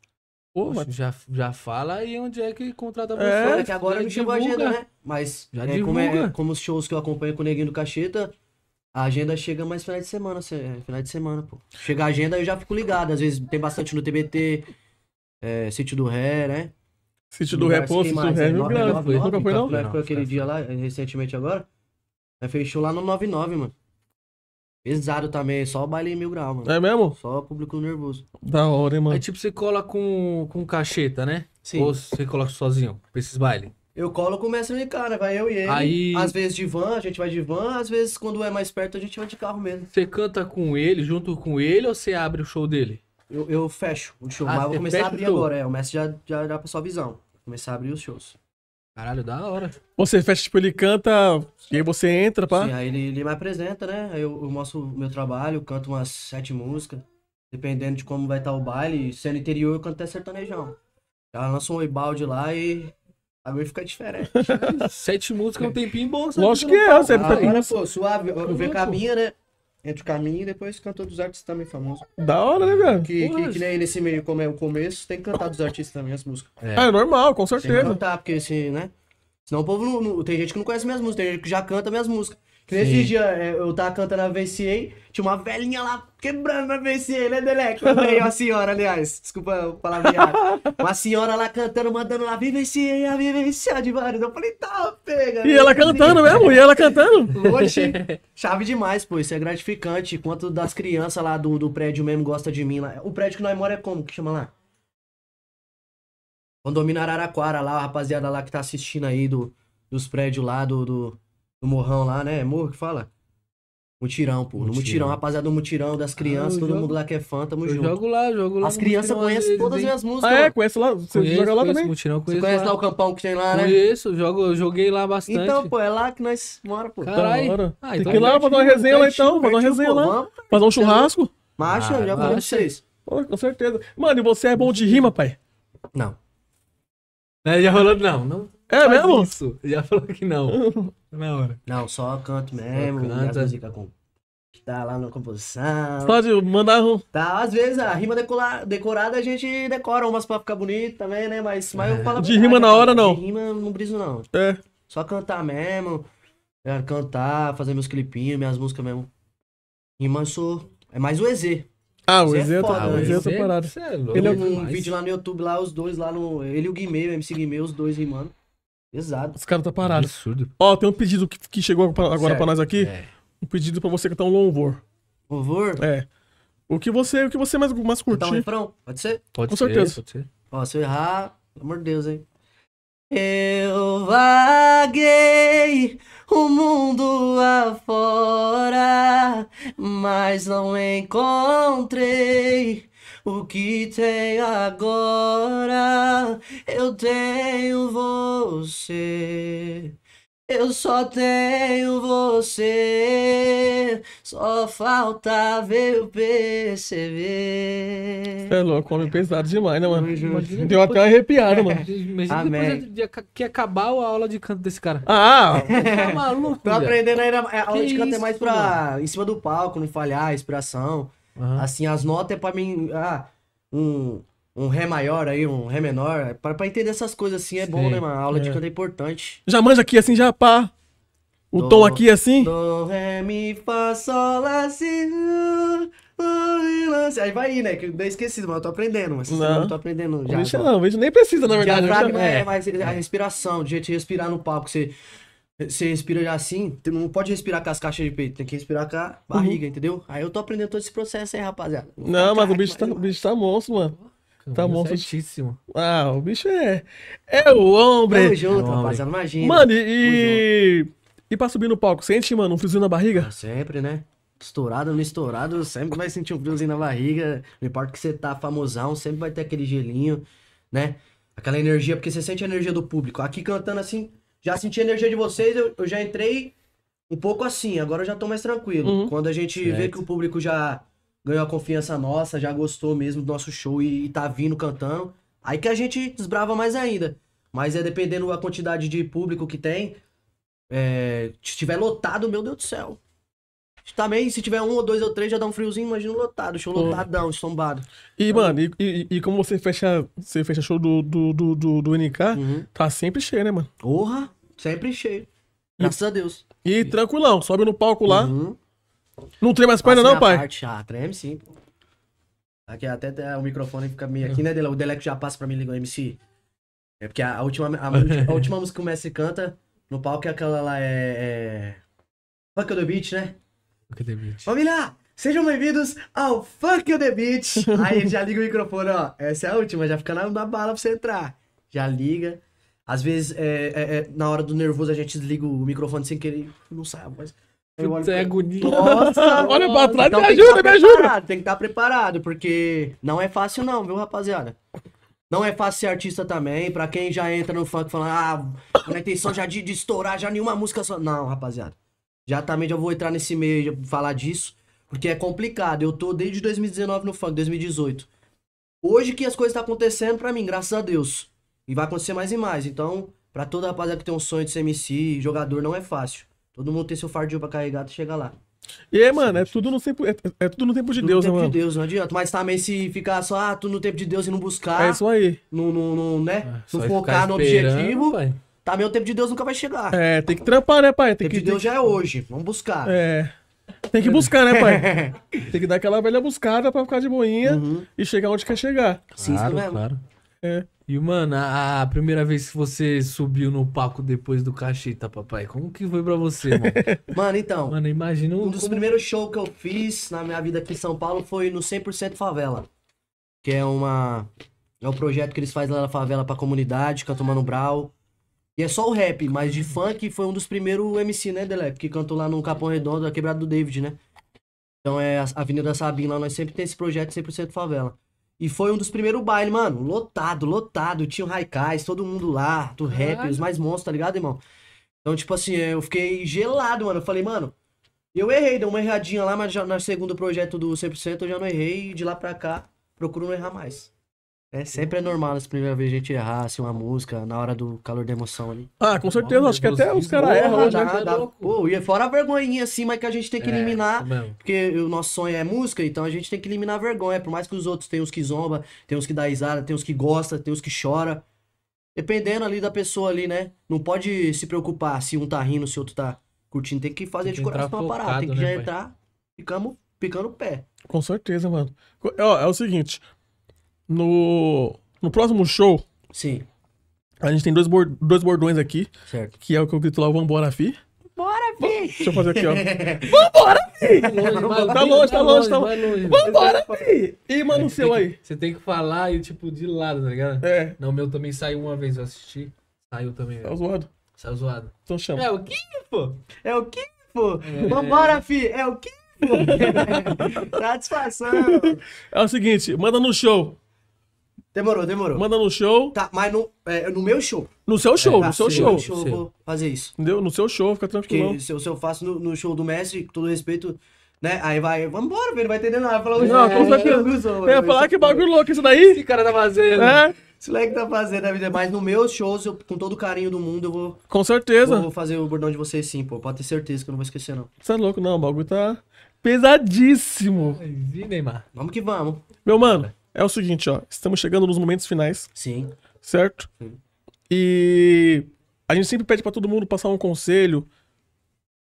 Pô, Poxa, já, já fala aí onde é que contrata a é. pessoa. É, que agora não chegou a agenda, né? Mas já é, como, é, é, como, os shows que eu acompanho com o Neguinho do Cacheta, a agenda chega mais final de semana, é, final de semana, pô. Chega a agenda, eu já fico ligado. Às vezes tem bastante no TBT, é, Sítio do Ré, né? Sítio do Ré, pô, Sítio do Ré, Rio não. Nunca foi, não? Foi aquele dia lá, recentemente agora. Né, fechou lá no 99, mano. Pesado também, só baile em mil graus, mano. É mesmo? Só público nervoso. Da hora, hein, mano. é tipo, você cola com, com cacheta, né? Sim. Ou você coloca sozinho pra esses bailes? Eu colo com o mestre MK, né? Vai eu e ele. Aí... Às vezes de van, a gente vai de van, às vezes quando é mais perto a gente vai de carro mesmo. Você canta com ele, junto com ele, ou você abre o show dele? Eu, eu fecho o show, ah, mas vou começar a abrir agora, é. O mestre já, já dá pra sua visão. Vou começar a abrir os shows. Caralho, da hora. Você fecha, tipo, ele canta, e aí você entra, pá. Sim, aí ele, ele me apresenta, né? Aí eu, eu mostro o meu trabalho, canto umas sete músicas. Dependendo de como vai estar tá o baile, sendo interior, eu canto até sertanejão. Já lança um balde lá e a fica diferente. sete músicas é um tempinho bom, sabe? Lógico que é, você ah, tá Agora, pô, suave. Eu, eu venho a minha, né? entre o caminho e depois cantor dos artistas também famoso. Da hora, né, velho? Que, que, que, nem nesse meio, como é o começo, tem que cantar dos artistas também as músicas. É, é normal, com certeza. Tem que cantar, porque assim, né? Senão o povo não, não, Tem gente que não conhece minhas músicas, tem gente que já canta minhas músicas. Que nesse dia é, eu tava cantando a VCA, tinha uma velhinha lá quebrando a VCA, né, Deleco? Também, uma senhora, aliás, desculpa a palavreado. Uma senhora lá cantando, mandando lá, vivenciei a vivenciar de vários. Eu falei, tá, pega. E ela né? cantando mesmo? E ela cantando? Oxi. chave demais, pô, isso é gratificante. Quanto das crianças lá do, do prédio mesmo gosta de mim lá. O prédio que nós mora é como que chama lá? Condomínio Araraquara lá, a rapaziada lá que tá assistindo aí do, dos prédios lá do, do no morrão lá, né? Morro que fala? Mutirão, pô. Mutirão. No mutirão, rapaziada do mutirão, das ah, crianças, ah, todo jogo... mundo lá que é fã, tamo eu junto. Jogo lá, jogo lá. As crianças conhecem todas as minhas músicas. Ah, é, conhece lá. Você conheço, joga lá conheço, também? Mutirão, conheço Você conhece lá. lá. o campão que tem lá, né? Conheço, jogo, eu joguei lá bastante. Então, pô, é lá que nós mora, pô. Caralho. Então, ah, então tem que ir lá, fazer uma resenha lá então, fazer uma resenha lá. Fazer um é churrasco. Macho, já falei pra vocês. Com certeza. Mano, e você é bom de rima, pai? Não. Né, já rolou, não, não. É mesmo? Isso. Já falou que não. Na hora. Não, só canto mesmo. Só canta. E com tá lá na composição. Pode mandar um. Tá, às vezes a rima decolar, decorada a gente decora umas pra ficar bonito também, né? Mas, mas é. eu falo. De verdade, rima na hora não. De rima não briso não. É. Só cantar mesmo. É, cantar, fazer meus clipinhos, minhas músicas mesmo. Rima eu sou. É mais o EZ. Ah, o EZ é é tá, o EZ né? parado. ele é um, um vídeo lá no YouTube, lá, os dois lá no. Ele e o Guimê, o MC Guimê, os dois rimando. Pesado. Os caras tá parado. Absurdo. Ó, tem um pedido que, que chegou pra, agora para nós aqui. É. Um pedido para você cantar um louvor. Louvor? É. O que você, o que você mais, mais curte? Cantar um refrão? Pode ser? Pode Com ser, certeza. Pode ser. Ó, se eu errar, pelo amor de Deus, hein? Eu vaguei o mundo afora, mas não encontrei o que tenho agora, eu tenho você. Eu só tenho você, só ver o perceber. é louco, homem pesado demais, né, mano? Imagina Deu depois... até arrepiado, mano. Imagina Amém. depois de, que acabar a aula de canto desse cara. Ah! tá maluco. Tô aprendendo ainda. A aula que de canto é isso, é mais pra. Mano? em cima do palco, não falhar, inspiração. Uhum. Assim, as notas é pra mim. Ah, um, um Ré maior aí, um Ré menor. É pra, pra entender essas coisas assim é Sim. bom, né, mano? A aula é. de canto é importante. Já manja aqui assim, já pá. O do, tom aqui assim? Do, ré, mi, fá, sol, lá, si, Aí vai aí, né? Que eu esquecido, mas eu tô aprendendo. Mas não. Eu tô aprendendo já. Deixa não, não, nem precisa, na verdade. Diafragma é, é, mas a respiração, de jeito de respirar no palco. Você você respira já assim, não pode respirar com as caixas de peito, tem que respirar com a uhum. barriga, uhum. entendeu? Aí eu tô aprendendo todo esse processo aí, rapaziada. não, mas o bicho, tá, o bicho tá monstro, mano. Tá é monstro. Certíssimo. Ah, o bicho é. É o homem. Tamo junto, é rapaziada. Imagina. Mano, e. E, e pra subir no palco, sente, mano, um friozinho na barriga? Ah, sempre, né? Estourado ou não estourado, sempre vai sentir um friozinho na barriga. Não importa que você tá famosão, sempre vai ter aquele gelinho, né? Aquela energia, porque você sente a energia do público. Aqui cantando assim, já senti a energia de vocês, eu, eu já entrei um pouco assim, agora eu já tô mais tranquilo. Uhum. Quando a gente certo. vê que o público já ganhou a confiança nossa, já gostou mesmo do nosso show e, e tá vindo cantando, aí que a gente desbrava mais ainda. Mas é dependendo da quantidade de público que tem, é, se tiver lotado, meu Deus do céu. Também, se tiver um ou dois ou três, já dá um friozinho, imagina lotado, show lotadão, estombado. E, então... mano, e, e, e, como você fecha, você fecha show do, do, do, do, do NK, uhum. tá sempre cheio, né, mano? Porra, sempre cheio. Graças e, a Deus. E tranquilão, sobe no palco lá. Uhum. Não treme as pernas, não, pai? Parte, ah, treme sim. Aqui é até, o microfone fica meio aqui, né, dele O Deleco já passa pra mim, ligou MC. É porque a, última, a, a, última música que o Messi canta no palco é aquela lá, é... é... é do Beat, né? Fuck The Beat. Família, sejam bem-vindos ao Funk The Beat. Aí já liga o microfone, ó. Essa é a última, já fica na, na bala pra você entrar. Já liga. Às vezes, é, é, é, na hora do nervoso, a gente desliga o microfone sem querer. Não sai a voz. Eu é agonia. Nossa, olha pra trás, então, me ajuda, me ajuda. Tem que estar tá preparado, porque não é fácil não, viu, rapaziada? Não é fácil ser artista também, pra quem já entra no funk falando, ah, é intenção já de, de estourar, já nenhuma música só. Não, rapaziada. Já também já vou entrar nesse meio falar disso, porque é complicado. Eu tô desde 2019 no funk, 2018. Hoje que as coisas estão tá acontecendo para mim, graças a Deus. E vai acontecer mais e mais. Então, para todo rapaziada que tem um sonho de ser MC, jogador, não é fácil. Todo mundo tem seu fardinho pra carregar até chegar lá. E aí, mano, é tudo no tempo, é, é tudo no tempo de tudo Deus, no né, tempo de Deus, não adianta. Mas também tá se ficar só, ah, tudo no tempo de Deus e não buscar. É isso aí. Não, não, né? É, não focar no objetivo. Pai. Tá, meu tempo de Deus nunca vai chegar. É, tem que trampar, né, pai? Tem tempo que, de Deus tem... já é hoje. Vamos buscar. É. Tem que buscar, né, pai? tem que dar aquela velha buscada pra ficar de boinha uhum. e chegar onde quer chegar. Sim, claro, mesmo. claro. É. E, mano, a primeira vez que você subiu no palco depois do Cachita, papai, como que foi pra você, mano? mano, então. Mano, imagina um. Um dos como... primeiros shows que eu fiz na minha vida aqui em São Paulo foi no 100% Favela. Que é uma. É um projeto que eles fazem lá na favela pra comunidade, fica tomando brau. E é só o rap, mas de funk foi um dos primeiros MC, né, Delep? Que cantou lá no Capão Redondo, a Quebrada do David, né? Então é a Avenida Sabina, lá nós sempre tem esse projeto 100% favela. E foi um dos primeiros bailes, mano, lotado, lotado. Tinha o Raikais, todo mundo lá, do rap, os mais monstros, tá ligado, irmão? Então, tipo assim, é, eu fiquei gelado, mano. Eu falei, mano, eu errei, deu uma erradinha lá, mas já no segundo projeto do 100% eu já não errei. E de lá pra cá, procuro não errar mais. É, sempre é normal essa primeiras vezes a gente errar, assim, uma música, na hora do calor da emoção ali. Ah, com certeza, acho que até os caras erram hoje, né? É pô, e é fora a vergonhinha, assim, mas que a gente tem que é, eliminar, porque o nosso sonho é música, então a gente tem que eliminar a vergonha, por mais que os outros, tenham os que zomba, tem uns que dá risada, tem uns que gosta, tem uns que chora. Dependendo ali da pessoa ali, né? Não pode se preocupar se um tá rindo, se outro tá curtindo, tem que fazer tem que de coração focado, uma parada, tem que né, já pai? entrar, ficamos picando o pé. Com certeza, mano. é o seguinte, no, no próximo show. Sim. A gente tem dois, bord, dois bordões aqui. Certo. Que é o que eu grito lá, Vambora, fi. Bora, fi! Deixa eu fazer aqui, ó. Vambora, fi! Tá longe, tá longe, tá, tá longe. Vambora, fi! E mano o seu aí. Você tem que falar e, tipo, de lado, tá ligado? É. Não, o meu também saiu uma vez, eu assisti. Saiu também. Tá zoado. Saiu zoado. Então chama. É o Kifo! É o Kifo! É. Vambora, fi! É o Kifo! Satisfação! É o seguinte, manda no show. Demorou, demorou. Manda no show. Tá, mas no, é, no meu show. No seu é, show, é, no seu show. No show eu vou fazer isso. Entendeu? No seu show, fica tranquilo. Porque se eu, se eu faço no, no, show do mestre, com todo respeito, né? Aí vai, vambora, velho, vai entender nada. Falar, não, com certeza. Eu ia falar que bagulho louco isso daí. Esse cara tá fazendo. É. Esse moleque tá fazendo a vida. Mas no meu show, eu, com todo o carinho do mundo, eu vou. Com certeza. Vou, vou fazer o bordão de vocês sim, pô. Pode ter certeza que eu não vou esquecer, não. Você é louco, não. O bagulho tá pesadíssimo. Neymar. Vamos que vamos. Meu mano. É o seguinte, ó. Estamos chegando nos momentos finais. Sim. Certo? Sim. E a gente sempre pede para todo mundo passar um conselho,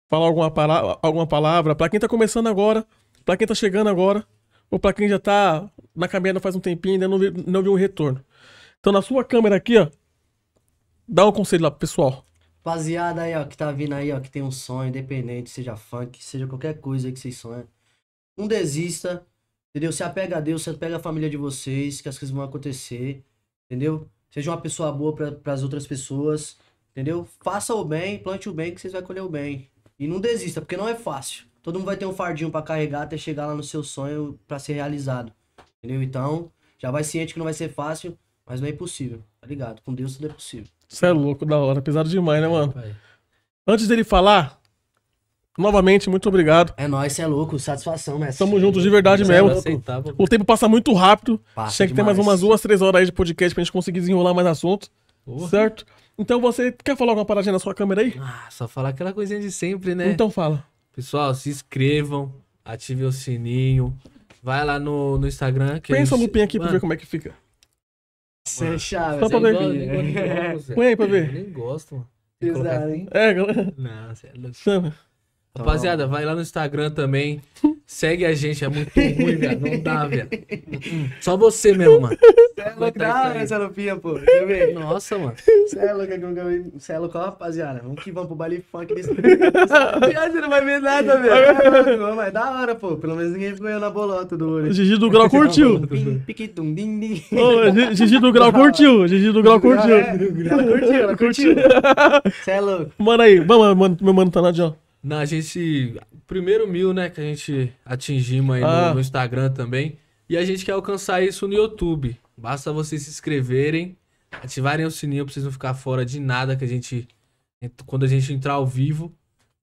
falar alguma, para... alguma palavra, para quem tá começando agora, para quem tá chegando agora, ou para quem já tá na caminhada faz um tempinho e ainda não viu, não viu um retorno. Então, na sua câmera aqui, ó, dá um conselho lá pro pessoal. Rapaziada aí, ó, que tá vindo aí, ó, que tem um sonho, independente, seja funk, seja qualquer coisa que vocês sonham. Não desista, Entendeu? Se apega a Deus, se apega a família de vocês, que as coisas vão acontecer. Entendeu? Seja uma pessoa boa para as outras pessoas. Entendeu? Faça o bem, plante o bem, que vocês vão colher o bem. E não desista, porque não é fácil. Todo mundo vai ter um fardinho para carregar até chegar lá no seu sonho para ser realizado. Entendeu? Então, já vai ciente que não vai ser fácil, mas não é impossível. Tá ligado? Com Deus tudo é possível. Você é louco, da hora. Pesado demais, né, mano? É, Antes dele falar, Novamente, muito obrigado. É nóis, você é louco, satisfação, mestre. Tamo juntos de verdade é mesmo. É o tempo passa muito rápido. Passa Tinha que demais. ter mais umas duas, três horas aí de podcast pra gente conseguir desenrolar mais assuntos. Porra. Certo? Então você quer falar alguma paradinha na sua câmera aí? Ah, só falar aquela coisinha de sempre, né? Então fala. Pessoal, se inscrevam, ativem o sininho. Vai lá no, no Instagram. Que é Pensa no gente... aqui Mano. pra ver como é que fica. Você é chave. Só pra é ver. Põe aí pra né? ver. Eu nem gosto, mano. Pesado, hein? Assim? É, galera. Não, você é louco. Rapaziada, vai lá no Instagram também. Segue a gente, é muito ruim, velho. Não dá, velho. Só você mesmo, mano. Você é louco da essa pô. Nossa, mano. Você é louco, você é louco, rapaziada. Vamos que vamos pro baile funk desse. Você não vai ver nada, velho. É mas da hora, pô. Pelo menos ninguém ficou na bolota do olho. Gigi do Grau curtiu. Piquitum, din, Gigi do Grau curtiu. Gigi do Grau é curtiu. Ela curtiu, ela curtiu. Você é louco. Mano aí, vamos, meu mano tá na ó na a gente. Primeiro mil, né, que a gente atingimos aí ah. no, no, Instagram também. E a gente quer alcançar isso no YouTube. Basta vocês se inscreverem, ativarem o sininho pra vocês não ficar fora de nada que a gente. Quando a gente entrar ao vivo.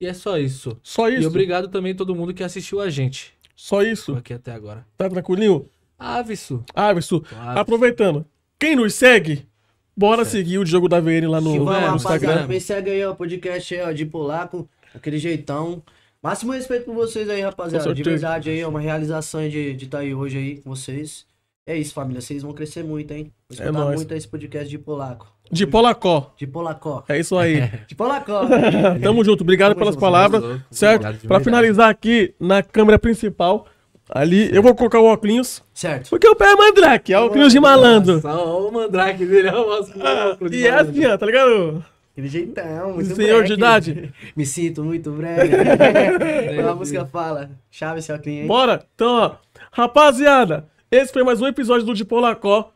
E é só isso. Só isso. E obrigado também a todo mundo que assistiu a gente. Só isso. aqui até agora. Tá tranquilinho? Aviso. Aviso. Aproveitando. Quem nos segue, bora certo. seguir o Diogo da VN lá no, no Instagram. Me segue aí, ó, podcast aí, ó, de polaco. Aquele jeitão. Máximo respeito por vocês aí, rapaziada. De verdade aí, é uma realização de, de estar tá aí hoje aí com vocês. É isso, família. Vocês vão crescer muito, hein? Vou é escutar é nóis. muito esse podcast de polaco. De Polacó. De Polacó. É isso aí. de Polacó. Tamo junto. Obrigado Tamo pelas junto, palavras. Certo? Para finalizar aqui na câmera principal, ali certo. eu vou colocar o óculos. Certo. Porque o pé é mandrake, é óculos de malandro. Nossa, o mandrake dele é né? o óculos de ah, malandro. E é assim, ó, tá ligado? Aquele jeitão, muito Senhor de idade. Me sinto muito breve. Quando a música fala, chave seu cliente. Bora! Então, ó, rapaziada, esse foi mais um episódio do De Polacó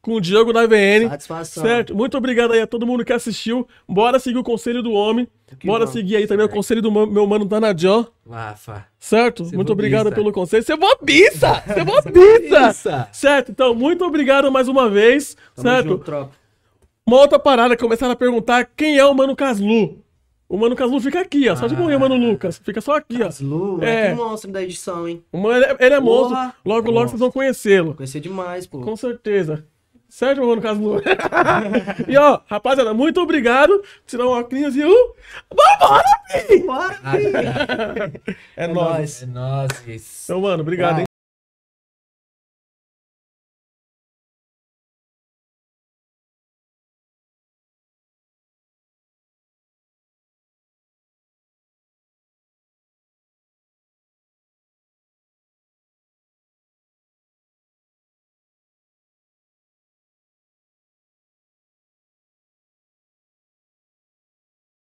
com o Diogo da VN. Satisfação. Certo? Muito obrigado aí a todo mundo que assistiu. Bora seguir o conselho do homem. Que Bora bom. seguir aí também o conselho do meu mano Danadió. Lafa. Certo? Cê muito obrigado pelo conselho. Você é bobiça! Você é bobiça! certo? Então, muito obrigado mais uma vez. Tamo certo? Junto, tropa. Uma outra parada, começaram a perguntar quem é o Mano Caslu. O Mano Caslu fica aqui, ó. Só de morrer ah. Mano Lucas. Fica só aqui, Caslu, ó. Caslu, é. que monstro da edição, hein? O Mano, ele é, é monstro. Logo, logo vocês vão conhecê-lo. Conhecer demais, pô. Com certeza. Sérgio Mano Caslu. e ó, rapaziada, muito obrigado. Tirar um óculos e um. bora, filho! Bora, filho! É, é nóis. É nóis. Então, mano, obrigado, hein?